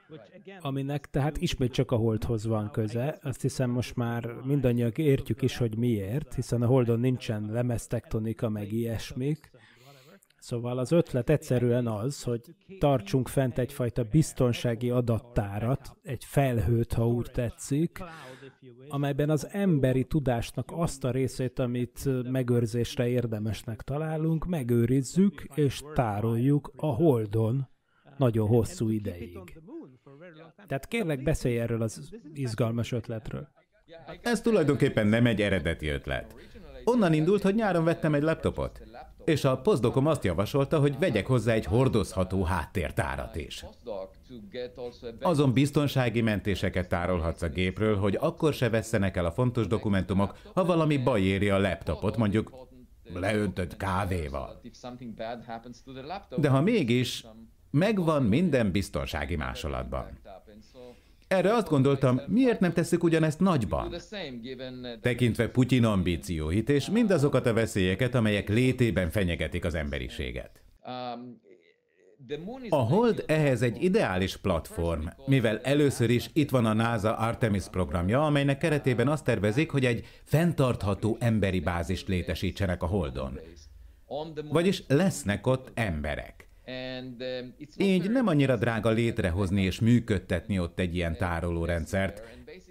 aminek tehát ismét csak a holdhoz van köze. Azt hiszem most már mindannyian értjük is, hogy miért, hiszen a holdon nincsen lemeztektonika, meg ilyesmik. Szóval az ötlet egyszerűen az, hogy tartsunk fent egyfajta biztonsági adattárat, egy felhőt, ha úgy tetszik, amelyben az emberi tudásnak azt a részét, amit megőrzésre érdemesnek találunk, megőrizzük és tároljuk a Holdon nagyon hosszú ideig. Tehát kérlek, beszélj erről az izgalmas ötletről. Hát ez tulajdonképpen nem egy eredeti ötlet. Onnan indult, hogy nyáron vettem egy laptopot, és a posztokom azt javasolta, hogy vegyek hozzá egy hordozható háttértárat is. Azon biztonsági mentéseket tárolhatsz a gépről, hogy akkor se vesszenek el a fontos dokumentumok, ha valami baj éri a laptopot, mondjuk leöntött kávéval. De ha mégis megvan minden biztonsági másolatban. Erre azt gondoltam, miért nem tesszük ugyanezt nagyban? Tekintve Putyin ambícióit és mindazokat a veszélyeket, amelyek létében fenyegetik az emberiséget. A Hold ehhez egy ideális platform, mivel először is itt van a NASA Artemis programja, amelynek keretében azt tervezik, hogy egy fenntartható emberi bázist létesítsenek a Holdon. Vagyis lesznek ott emberek. Um, így nem annyira drága létrehozni és működtetni ott egy ilyen tárolórendszert,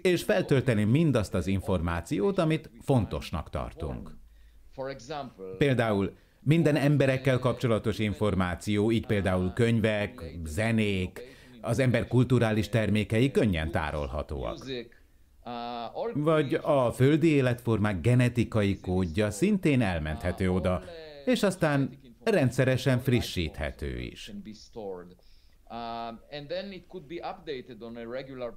és feltölteni mindazt az információt, amit fontosnak tartunk. Például minden emberekkel kapcsolatos információ, így például ah, könyvek, zenék, az ember kulturális termékei könnyen tárolhatóak. Uh, Vagy a földi életformák genetikai kódja szintén elmenthető uh, oda, uh, és aztán rendszeresen frissíthető is. Um,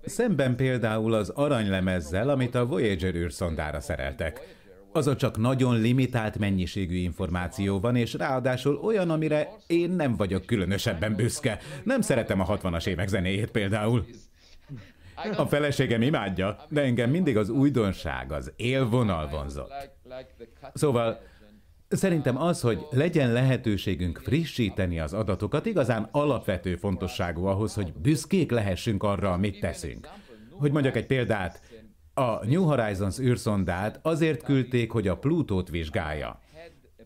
Szemben például az aranylemezzel, amit a Voyager űrszondára szereltek. a csak nagyon limitált mennyiségű információ van, és ráadásul olyan, amire én nem vagyok különösebben büszke. Nem szeretem a 60-as évek zenéjét például. A feleségem imádja, de engem mindig az újdonság, az élvonal vonzott. Szóval Szerintem az, hogy legyen lehetőségünk frissíteni az adatokat, igazán alapvető fontosságú ahhoz, hogy büszkék lehessünk arra, amit teszünk. Hogy mondjak egy példát, a New Horizons űrszondát azért küldték, hogy a Plutót vizsgálja.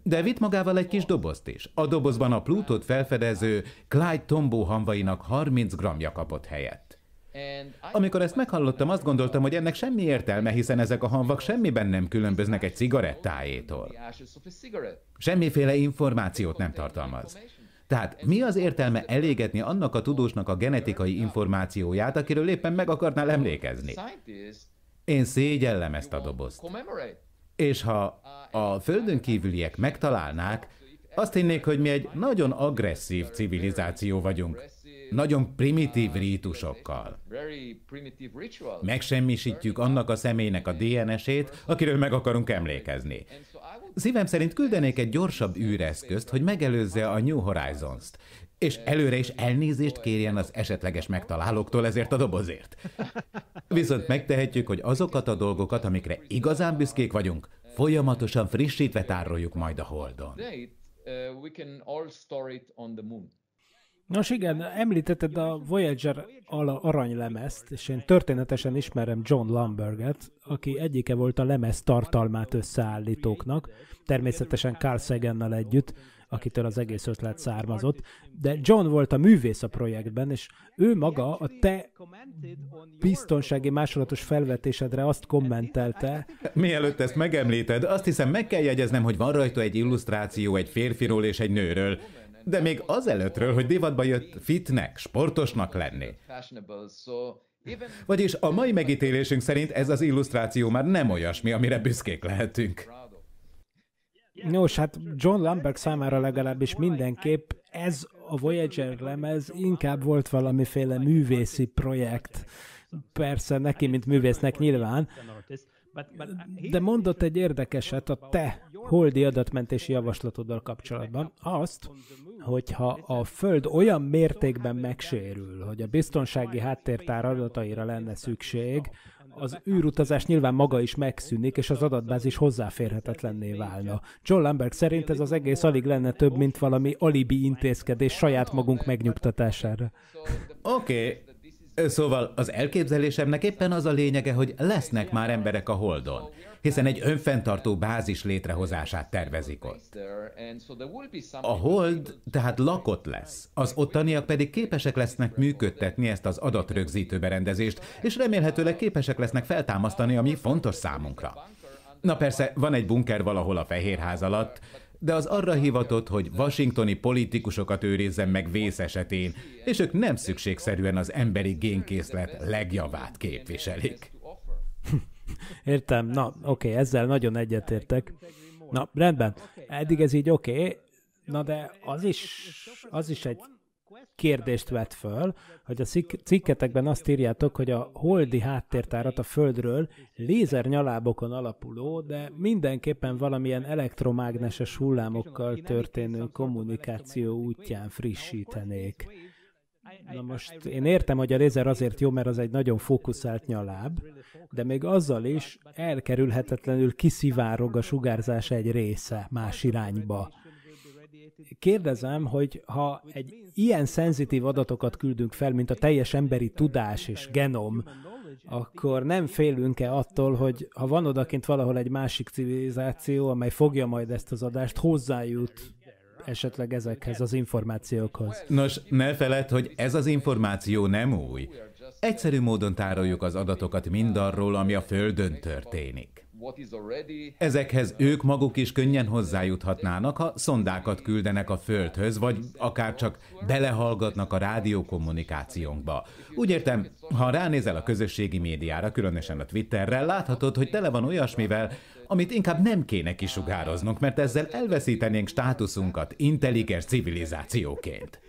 De vitt magával egy kis dobozt is. A dobozban a Plutót felfedező Clyde Tombaugh hanvainak 30 gramja kapott helyet. Amikor ezt meghallottam, azt gondoltam, hogy ennek semmi értelme, hiszen ezek a hanvak semmiben nem különböznek egy cigarettájétól. Semmiféle információt nem tartalmaz. Tehát mi az értelme elégetni annak a tudósnak a genetikai információját, akiről éppen meg akarnál emlékezni? Én szégyellem ezt a dobozt. És ha a földön kívüliek megtalálnák, azt hinnék, hogy mi egy nagyon agresszív civilizáció vagyunk, nagyon primitív rítusokkal. Megsemmisítjük annak a személynek a DNS-ét, akiről meg akarunk emlékezni. Szívem szerint küldenék egy gyorsabb űreszközt, hogy megelőzze a New Horizons-t, és előre is elnézést kérjen az esetleges megtalálóktól ezért a dobozért. Viszont megtehetjük, hogy azokat a dolgokat, amikre igazán büszkék vagyunk, folyamatosan frissítve tároljuk majd a Holdon. Uh, we can all store it on the moon. Nos igen, említetted a Voyager aranylemezt, és én történetesen ismerem John Lamberget, aki egyike volt a lemez tartalmát összeállítóknak, természetesen Carl Sagan-nal együtt, akitől az egész ötlet származott, de John volt a művész a projektben, és ő maga a te biztonsági másolatos felvetésedre azt kommentelte. Mielőtt ezt megemlíted, azt hiszem meg kell jegyeznem, hogy van rajta egy illusztráció egy férfiról és egy nőről de még azelőttről, hogy divatba jött fitnek, sportosnak lenni. Vagyis a mai megítélésünk szerint ez az illusztráció már nem olyasmi, amire büszkék lehetünk. Nos, hát John Lambert számára legalábbis mindenképp ez a Voyager lemez inkább volt valamiféle művészi projekt. Persze neki, mint művésznek nyilván, de mondott egy érdekeset a te holdi adatmentési javaslatoddal kapcsolatban azt, hogyha a Föld olyan mértékben megsérül, hogy a biztonsági háttértár adataira lenne szükség, az űrutazás nyilván maga is megszűnik, és az adatbázis hozzáférhetetlenné válna. John Lambert szerint ez az egész alig lenne több, mint valami alibi intézkedés saját magunk megnyugtatására. Oké, okay, Szóval az elképzelésemnek éppen az a lényege, hogy lesznek már emberek a Holdon, hiszen egy önfenntartó bázis létrehozását tervezik ott. A Hold tehát lakott lesz, az ottaniak pedig képesek lesznek működtetni ezt az adatrögzítő berendezést, és remélhetőleg képesek lesznek feltámasztani, ami fontos számunkra. Na persze, van egy bunker valahol a Fehérház alatt, de az arra hivatott, hogy washingtoni politikusokat őrizzen meg vész esetén, és ők nem szükségszerűen az emberi génkészlet legjavát képviselik. Értem, na oké, okay, ezzel nagyon egyetértek. Na rendben, eddig ez így oké, okay. na de az is, az is egy kérdést vet föl, hogy a cikketekben azt írjátok, hogy a holdi háttértárat a Földről lézernyalábokon alapuló, de mindenképpen valamilyen elektromágneses hullámokkal történő kommunikáció útján frissítenék. Na most én értem, hogy a lézer azért jó, mert az egy nagyon fókuszált nyaláb, de még azzal is elkerülhetetlenül kiszivárog a sugárzás egy része más irányba kérdezem, hogy ha egy ilyen szenzitív adatokat küldünk fel, mint a teljes emberi tudás és genom, akkor nem félünk-e attól, hogy ha van odakint valahol egy másik civilizáció, amely fogja majd ezt az adást, hozzájut esetleg ezekhez az információkhoz. Nos, ne feled, hogy ez az információ nem új. Egyszerű módon tároljuk az adatokat mindarról, ami a Földön történik. Ezekhez ők maguk is könnyen hozzájuthatnának, ha szondákat küldenek a Földhöz, vagy akár csak belehallgatnak a rádiókommunikációnkba. Úgy értem, ha ránézel a közösségi médiára, különösen a Twitterre, láthatod, hogy tele van olyasmivel, amit inkább nem kéne kisugároznunk, mert ezzel elveszítenénk státuszunkat intelligens civilizációként.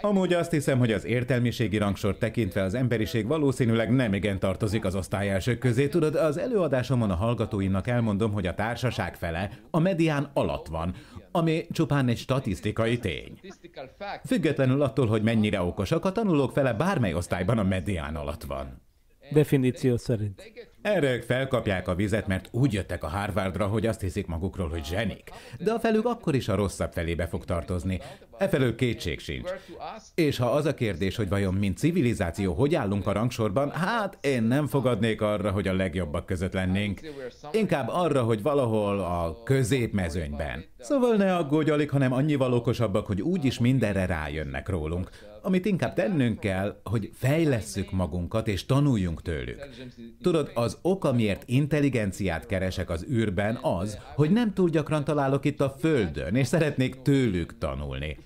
Amúgy azt hiszem, hogy az értelmiségi rangsor tekintve az emberiség valószínűleg nem igen tartozik az elsők közé. Tudod, az előadásomon a hallgatóimnak elmondom, hogy a társaság fele a medián alatt van, ami csupán egy statisztikai tény. Függetlenül attól, hogy mennyire okosak, a tanulók fele bármely osztályban a medián alatt van definíció szerint. Erők felkapják a vizet, mert úgy jöttek a Harvardra, hogy azt hiszik magukról, hogy zsenik. De a felük akkor is a rosszabb felébe fog tartozni. Efelől kétség sincs. És ha az a kérdés, hogy vajon mint civilizáció hogy állunk a rangsorban, hát én nem fogadnék arra, hogy a legjobbak között lennénk. Inkább arra, hogy valahol a középmezőnyben. Szóval ne aggódj alig, hanem annyival okosabbak, hogy úgyis mindenre rájönnek rólunk amit inkább tennünk kell, hogy fejlesszük magunkat és tanuljunk tőlük. Tudod, az oka, miért intelligenciát keresek az űrben, az, hogy nem túl gyakran találok itt a Földön, és szeretnék tőlük tanulni.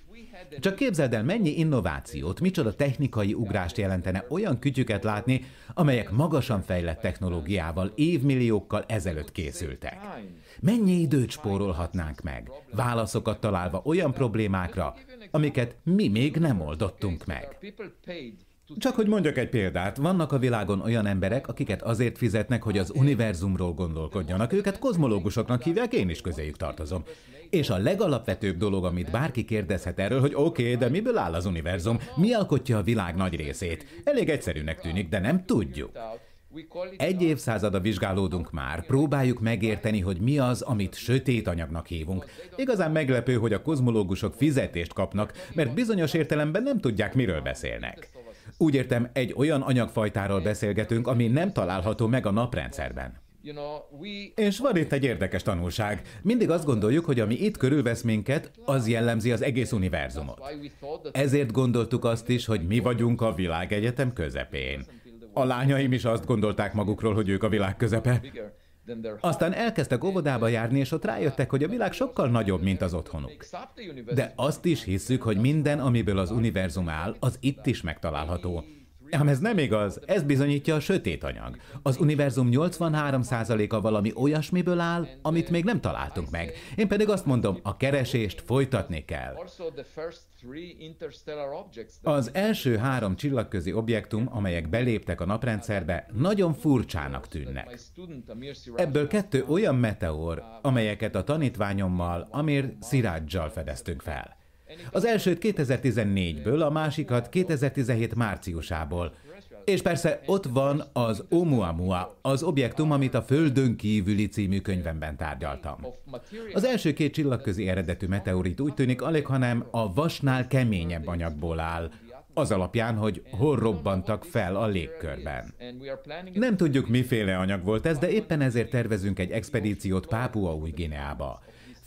Csak képzeld el, mennyi innovációt, micsoda technikai ugrást jelentene olyan kütyüket látni, amelyek magasan fejlett technológiával évmilliókkal ezelőtt készültek. Mennyi időt spórolhatnánk meg, válaszokat találva olyan problémákra, amiket mi még nem oldottunk meg. Csak hogy mondjak egy példát, vannak a világon olyan emberek, akiket azért fizetnek, hogy az univerzumról gondolkodjanak, őket kozmológusoknak hívják, én is közéjük tartozom. És a legalapvetőbb dolog, amit bárki kérdezhet erről, hogy oké, okay, de miből áll az univerzum, mi alkotja a világ nagy részét? Elég egyszerűnek tűnik, de nem tudjuk. Egy évszázada vizsgálódunk már, próbáljuk megérteni, hogy mi az, amit sötét anyagnak hívunk. Igazán meglepő, hogy a kozmológusok fizetést kapnak, mert bizonyos értelemben nem tudják, miről beszélnek. Úgy értem, egy olyan anyagfajtáról beszélgetünk, ami nem található meg a naprendszerben. És van itt egy érdekes tanulság. Mindig azt gondoljuk, hogy ami itt körülvesz minket, az jellemzi az egész univerzumot. Ezért gondoltuk azt is, hogy mi vagyunk a világegyetem közepén. A lányaim is azt gondolták magukról, hogy ők a világ közepe. Aztán elkezdtek óvodába járni, és ott rájöttek, hogy a világ sokkal nagyobb, mint az otthonuk. De azt is hiszük, hogy minden, amiből az univerzum áll, az itt is megtalálható. Ám ez nem igaz, ez bizonyítja a sötét anyag. Az univerzum 83%-a valami olyasmiből áll, amit még nem találtunk meg. Én pedig azt mondom, a keresést folytatni kell. Az első három csillagközi objektum, amelyek beléptek a naprendszerbe, nagyon furcsának tűnnek. Ebből kettő olyan meteor, amelyeket a tanítványommal, Amir Sirajjal fedeztünk fel. Az elsőt 2014-ből, a másikat 2017 márciusából. És persze ott van az Oumuamua, az objektum, amit a Földön kívüli című könyvemben tárgyaltam. Az első két csillagközi eredetű meteorit úgy tűnik alig, hanem a vasnál keményebb anyagból áll, az alapján, hogy hol robbantak fel a légkörben. Nem tudjuk, miféle anyag volt ez, de éppen ezért tervezünk egy expedíciót Pápua új Gineába.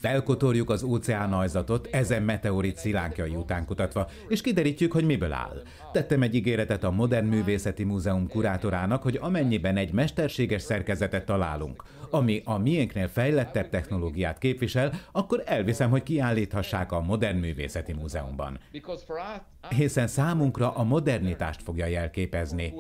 Felkotorjuk az óceán ajzatot, ezen meteorit szilánkjai után kutatva, és kiderítjük, hogy miből áll. Tettem egy ígéretet a Modern Művészeti Múzeum kurátorának, hogy amennyiben egy mesterséges szerkezetet találunk, ami a miénknél fejlettebb technológiát képvisel, akkor elviszem, hogy kiállíthassák a Modern Művészeti Múzeumban. Hiszen számunkra a modernitást fogja jelképezni.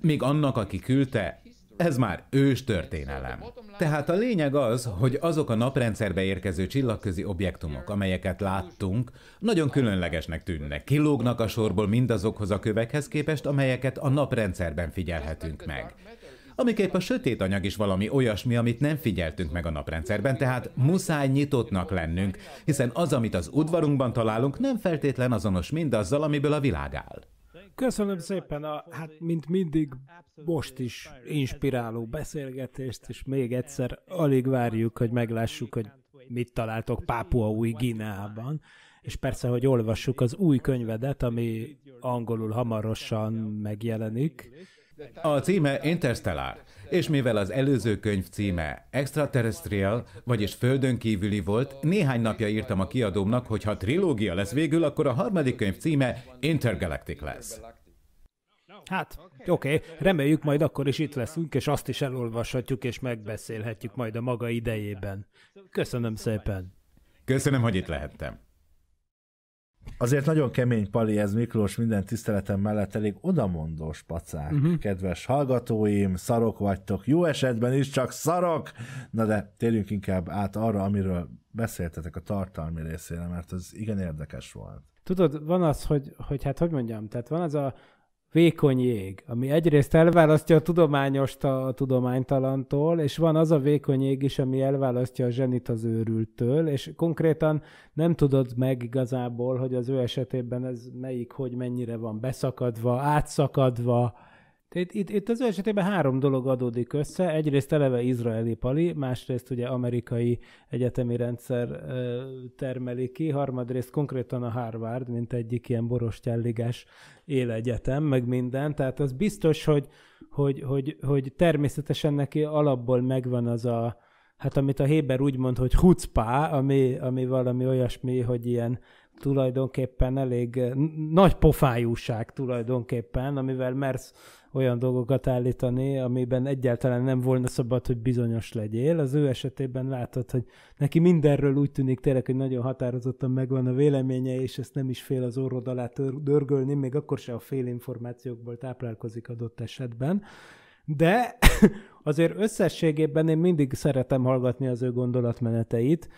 Még annak, aki küldte, ez már ős történelem. Tehát a lényeg az, hogy azok a naprendszerbe érkező csillagközi objektumok, amelyeket láttunk, nagyon különlegesnek tűnnek, kilógnak a sorból mindazokhoz a kövekhez képest, amelyeket a naprendszerben figyelhetünk meg. Amiképp a sötét anyag is valami olyasmi, amit nem figyeltünk meg a naprendszerben, tehát muszáj nyitottnak lennünk, hiszen az, amit az udvarunkban találunk, nem feltétlen azonos mindazzal, amiből a világ áll. Köszönöm szépen, a, hát mint mindig most is inspiráló beszélgetést, és még egyszer alig várjuk, hogy meglássuk, hogy mit találtok Pápua új Gineában, és persze, hogy olvassuk az új könyvedet, ami angolul hamarosan megjelenik. A címe Interstellar és mivel az előző könyv címe Extraterrestrial, vagyis Földön kívüli volt, néhány napja írtam a kiadómnak, hogy ha trilógia lesz végül, akkor a harmadik könyv címe Intergalactic lesz. Hát, oké, okay. reméljük majd akkor is itt leszünk, és azt is elolvashatjuk, és megbeszélhetjük majd a maga idejében. Köszönöm szépen. Köszönöm, hogy itt lehettem. Azért nagyon kemény pali ez Miklós minden tiszteletem mellett elég odamondós pacák. Uh-huh. Kedves hallgatóim, szarok vagytok, jó esetben is csak szarok! Na de térjünk inkább át arra, amiről beszéltetek a tartalmi részére, mert az igen érdekes volt. Tudod, van az, hogy, hogy hát hogy mondjam, tehát van az a, vékony jég, ami egyrészt elválasztja a tudományost a tudománytalantól, és van az a vékony jég is, ami elválasztja a zsenit az őrültől, és konkrétan nem tudod meg igazából, hogy az ő esetében ez melyik, hogy mennyire van beszakadva, átszakadva, itt, itt, itt az ő esetében három dolog adódik össze. Egyrészt eleve izraeli pali, másrészt ugye amerikai egyetemi rendszer termeli ki, harmadrészt konkrétan a Harvard, mint egyik ilyen borostyelligás élegyetem, meg minden. Tehát az biztos, hogy, hogy, hogy, hogy természetesen neki alapból megvan az a, hát amit a Héber úgy mond, hogy hucpá, ami, ami valami olyasmi, hogy ilyen tulajdonképpen elég eh, nagy pofájúság tulajdonképpen, amivel mersz olyan dolgokat állítani, amiben egyáltalán nem volna szabad, hogy bizonyos legyél. Az ő esetében látod, hogy neki mindenről úgy tűnik tényleg, hogy nagyon határozottan megvan a véleménye, és ezt nem is fél az orrod alá dörgölni, még akkor se a fél információkból táplálkozik adott esetben. De azért összességében én mindig szeretem hallgatni az ő gondolatmeneteit,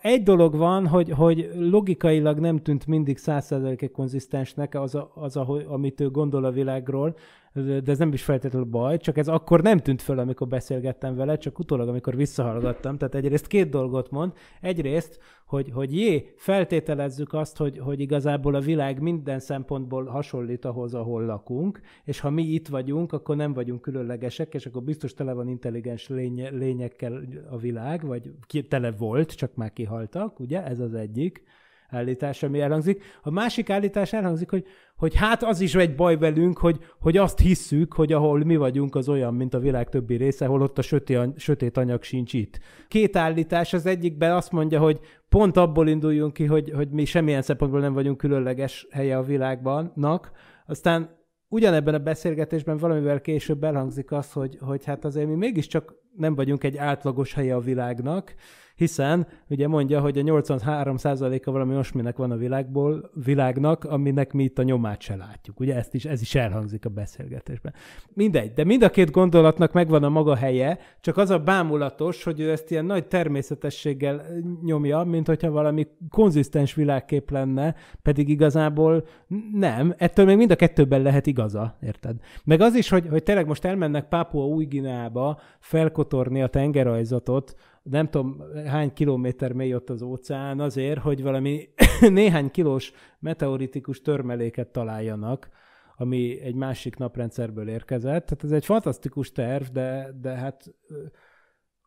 egy dolog van, hogy, hogy logikailag nem tűnt mindig százszerzelékig konzisztensnek az, a, az a, amit ő gondol a világról, de ez nem is feltétlenül baj, csak ez akkor nem tűnt föl, amikor beszélgettem vele, csak utólag, amikor visszahallgattam. Tehát egyrészt két dolgot mond. Egyrészt, hogy, hogy jé, feltételezzük azt, hogy, hogy igazából a világ minden szempontból hasonlít ahhoz, ahol lakunk, és ha mi itt vagyunk, akkor nem vagyunk különlegesek, és akkor biztos tele van intelligens lény, lényekkel a világ, vagy ki, tele volt, csak csak már kihaltak, ugye? Ez az egyik állítás, ami elhangzik. A másik állítás elhangzik, hogy, hogy hát az is egy baj velünk, hogy, hogy azt hisszük, hogy ahol mi vagyunk, az olyan, mint a világ többi része, hol ott a sötét, sötét anyag sincs itt. Két állítás, az egyikben azt mondja, hogy pont abból induljunk ki, hogy, hogy mi semmilyen szempontból nem vagyunk különleges helye a világbannak, aztán ugyanebben a beszélgetésben valamivel később elhangzik az, hogy, hogy hát azért mi mégiscsak nem vagyunk egy átlagos helye a világnak, hiszen ugye mondja, hogy a 83%-a valami osminek van a világból, világnak, aminek mi itt a nyomát se látjuk. Ugye ezt is, ez is elhangzik a beszélgetésben. Mindegy, de mind a két gondolatnak megvan a maga helye, csak az a bámulatos, hogy ő ezt ilyen nagy természetességgel nyomja, mint hogyha valami konzisztens világkép lenne, pedig igazából nem. Ettől még mind a kettőben lehet igaza, érted? Meg az is, hogy, hogy tényleg most elmennek Pápua új Guineába felkotorni a tengerajzatot, nem tudom hány kilométer mély ott az óceán azért, hogy valami néhány kilós meteoritikus törmeléket találjanak, ami egy másik naprendszerből érkezett. Tehát ez egy fantasztikus terv, de, de hát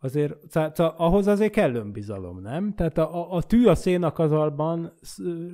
Azért, tehát ahhoz azért kell önbizalom, nem? Tehát a, a tű a szénakazalban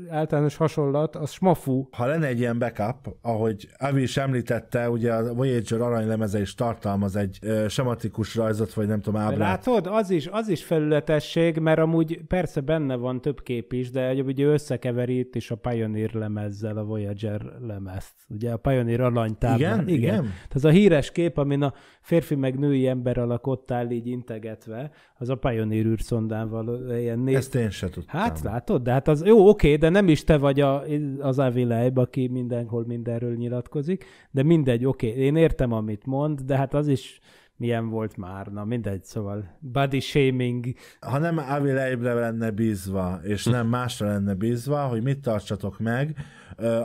általános hasonlat, az smafú. Ha lenne egy ilyen backup, ahogy Avi is említette, ugye a Voyager aranylemeze is tartalmaz egy ö, sematikus rajzot, vagy nem tudom, ábrát. Látod, az is, az is felületesség, mert amúgy persze benne van több kép is, de ugye összekeveri itt is a Pioneer lemezzel a Voyager lemezt. Ugye a Pioneer aranytábla? Igen? Igen. igen. Tehát az a híres kép, amin a férfi meg női ember alakott áll így integetve, az a Pioneer űrszondával ilyen néz. Ezt én se tudtam. Hát látod, de hát az jó, oké, de nem is te vagy a, az Avileib, aki mindenhol mindenről nyilatkozik, de mindegy, oké, én értem, amit mond, de hát az is milyen volt már, na mindegy, szóval body shaming. Ha nem Avi Leibre lenne bízva, és nem másra lenne bízva, hogy mit tartsatok meg,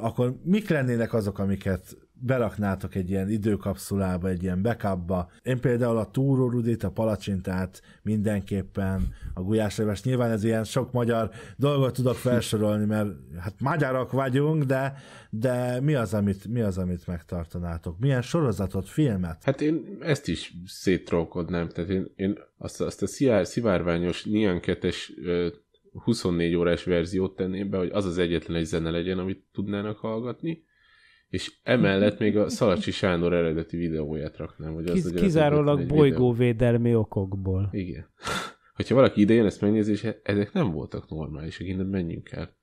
akkor mik lennének azok, amiket beraknátok egy ilyen időkapszulába, egy ilyen backupba. Én például a túrórudit, a palacsintát mindenképpen, a gulyásleves, nyilván ez ilyen sok magyar dolgot tudok felsorolni, mert hát magyarok vagyunk, de, de mi, az, amit, mi az, amit megtartanátok? Milyen sorozatot, filmet? Hát én ezt is szétrókodnám, tehát én, én azt, azt a szivár, szivárványos, nianketes 24 órás verziót tenném be, hogy az az egyetlen egy zene legyen, amit tudnának hallgatni, és emellett még a Szalacsi Sándor eredeti videóját raknám. Hogy az, hogy kizárólag bolygóvédelmi okokból. Igen. Hogyha valaki idején ezt megnézi, és ezek nem voltak normálisak, innen menjünk el.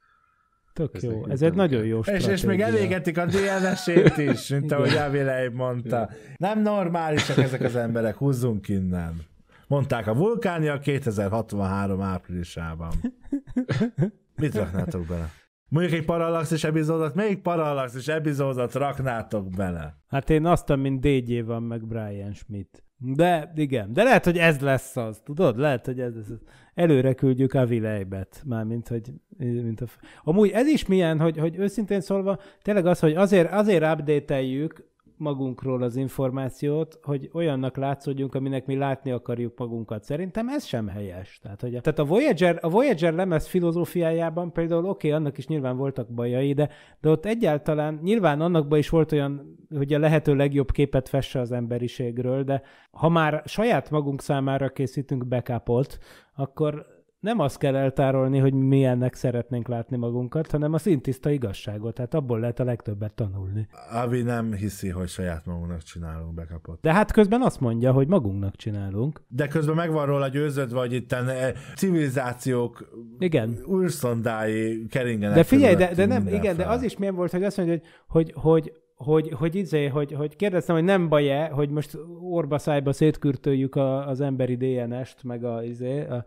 Tök ez jó, ez egy nagyon jó stratégia. És, és még elégetik a DNS-ét is, mint ahogy Avileib mondta. Nem normálisak ezek az emberek, húzzunk innen. Mondták a vulkánia 2063 áprilisában. Mit raknátok bele? Mondjuk egy parallaxis epizódot, melyik parallaxis epizódot raknátok bele? Hát én azt, mint DJ van, meg Brian Schmidt. De igen, de lehet, hogy ez lesz az, tudod? Lehet, hogy ez lesz az. Előre küldjük a vilejbet, mármint, hogy... Mint a... Amúgy ez is milyen, hogy, hogy őszintén szólva, tényleg az, hogy azért, azért update magunkról az információt, hogy olyannak látszódjunk, aminek mi látni akarjuk magunkat. Szerintem ez sem helyes. Tehát, hogy a, tehát a, Voyager, a Voyager lemez filozófiájában például oké, okay, annak is nyilván voltak bajai, de, de ott egyáltalán nyilván annakban is volt olyan, hogy a lehető legjobb képet fesse az emberiségről, de ha már saját magunk számára készítünk backupot, akkor nem azt kell eltárolni, hogy milyennek szeretnénk látni magunkat, hanem a szintiszta igazságot, tehát abból lehet a legtöbbet tanulni. Avi nem hiszi, hogy saját magunknak csinálunk bekapott. De hát közben azt mondja, hogy magunknak csinálunk. De közben megvan róla győződve, hogy itt civilizációk igen. űrszondái keringenek. De figyelj, de, de nem, igen, fel. de az is milyen volt, hogy azt mondja, hogy, hogy, hogy hogy, hogy, izé, hogy, hogy kérdeztem, hogy nem baj-e, hogy most orba szájba szétkürtöljük a, az emberi DNS-t, meg a, izé, a,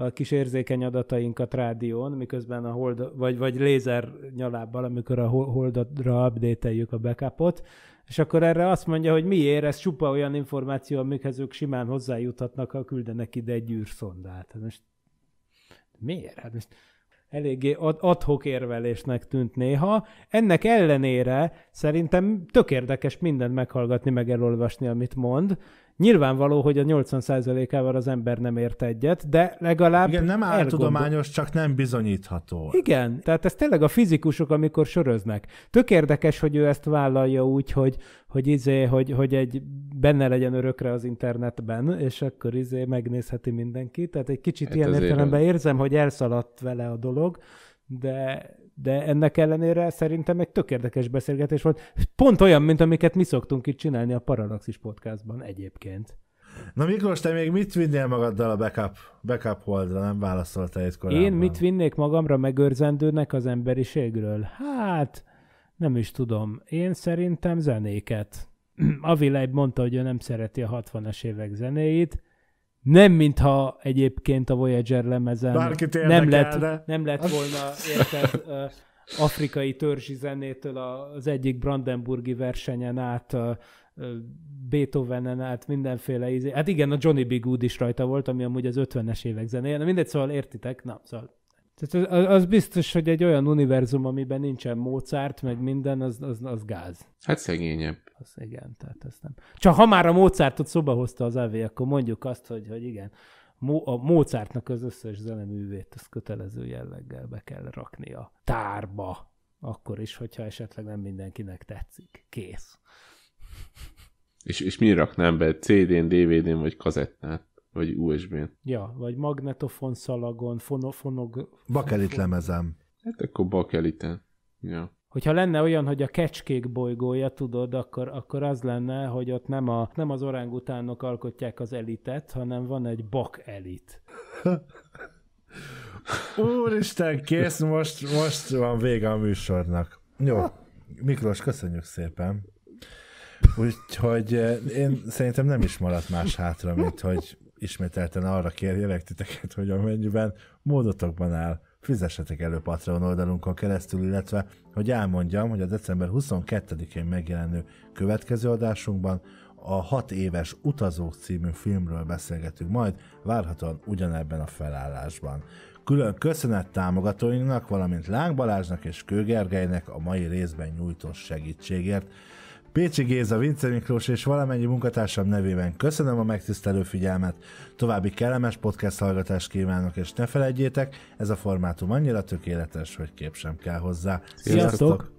a kis érzékeny adatainkat rádión, miközben a hold, vagy, vagy lézer nyalábbal, amikor a holdra update a backupot, és akkor erre azt mondja, hogy miért, ez csupa olyan információ, amikhez ők simán hozzájuthatnak, ha küldenek ide egy űrszondát. Hát most miért? Hát most eléggé adhok érvelésnek tűnt néha. Ennek ellenére szerintem tök érdekes mindent meghallgatni, meg elolvasni, amit mond, Nyilvánvaló, hogy a 80%-ával az ember nem ért egyet, de legalább... Igen, nem áltudományos, csak nem bizonyítható. Igen, tehát ez tényleg a fizikusok, amikor söröznek. Tök érdekes, hogy ő ezt vállalja úgy, hogy, hogy, izé, hogy, hogy egy benne legyen örökre az internetben, és akkor izé megnézheti mindenki. Tehát egy kicsit hát ilyen értelemben érzem, hogy elszaladt vele a dolog, de de ennek ellenére szerintem egy tök érdekes beszélgetés volt. Pont olyan, mint amiket mi szoktunk itt csinálni a paralaxis podcastban egyébként. Na Miklós, te még mit vinnél magaddal a backup, backup holdra? Nem válaszoltál itt korábban. Én mit vinnék magamra megőrzendőnek az emberiségről? Hát, nem is tudom. Én szerintem zenéket. Aviláj mondta, hogy ő nem szereti a 60-es évek zenéit. Nem, mintha egyébként a Voyager lemezen nem, lett, nem lett volna érted, afrikai törzsi zenétől az egyik Brandenburgi versenyen át Beethovenen át mindenféle ízé. Hát igen, a Johnny B. Good is rajta volt, ami amúgy az 50-es évek zenéje. Na mindegy, szóval értitek? Na, szóval tehát az, az biztos, hogy egy olyan univerzum, amiben nincsen Mozart, meg minden, az, az, az gáz. Hát szegényebb az igen, tehát ezt nem. Csak ha már a Mozartot szoba hozta az AV, akkor mondjuk azt, hogy, hogy igen, a Mozartnak az összes zeneművét az kötelező jelleggel be kell rakni a tárba, akkor is, hogyha esetleg nem mindenkinek tetszik. Kész. És, és mi raknám be? CD-n, DVD-n vagy kazettát? Vagy USB-n? Ja, vagy magnetofon szalagon, fono, Bakelit lemezem. Hát akkor bakeliten. Ja. Hogyha lenne olyan, hogy a kecskék bolygója, tudod, akkor, akkor az lenne, hogy ott nem, a, nem az orángutánok alkotják az elitet, hanem van egy bak elit. Úristen, kész, most, most van vége a műsornak. Jó, Miklós, köszönjük szépen. Úgyhogy eh, én szerintem nem is maradt más hátra, mint hogy ismételten arra kérjelek titeket, hogy amennyiben módotokban áll fizessetek elő Patreon oldalunkon keresztül, illetve, hogy elmondjam, hogy a december 22-én megjelenő következő adásunkban a hat éves Utazók című filmről beszélgetünk majd, várhatóan ugyanebben a felállásban. Külön köszönet támogatóinknak, valamint Láng Balázsnak és Kőgergeinek a mai részben nyújtott segítségért. Pécsi Géza, Vince Miklós és valamennyi munkatársam nevében köszönöm a megtisztelő figyelmet, további kellemes podcast hallgatást kívánok, és ne felejtjétek, ez a formátum annyira tökéletes, hogy kép sem kell hozzá. Sziasztok! Sziasztok!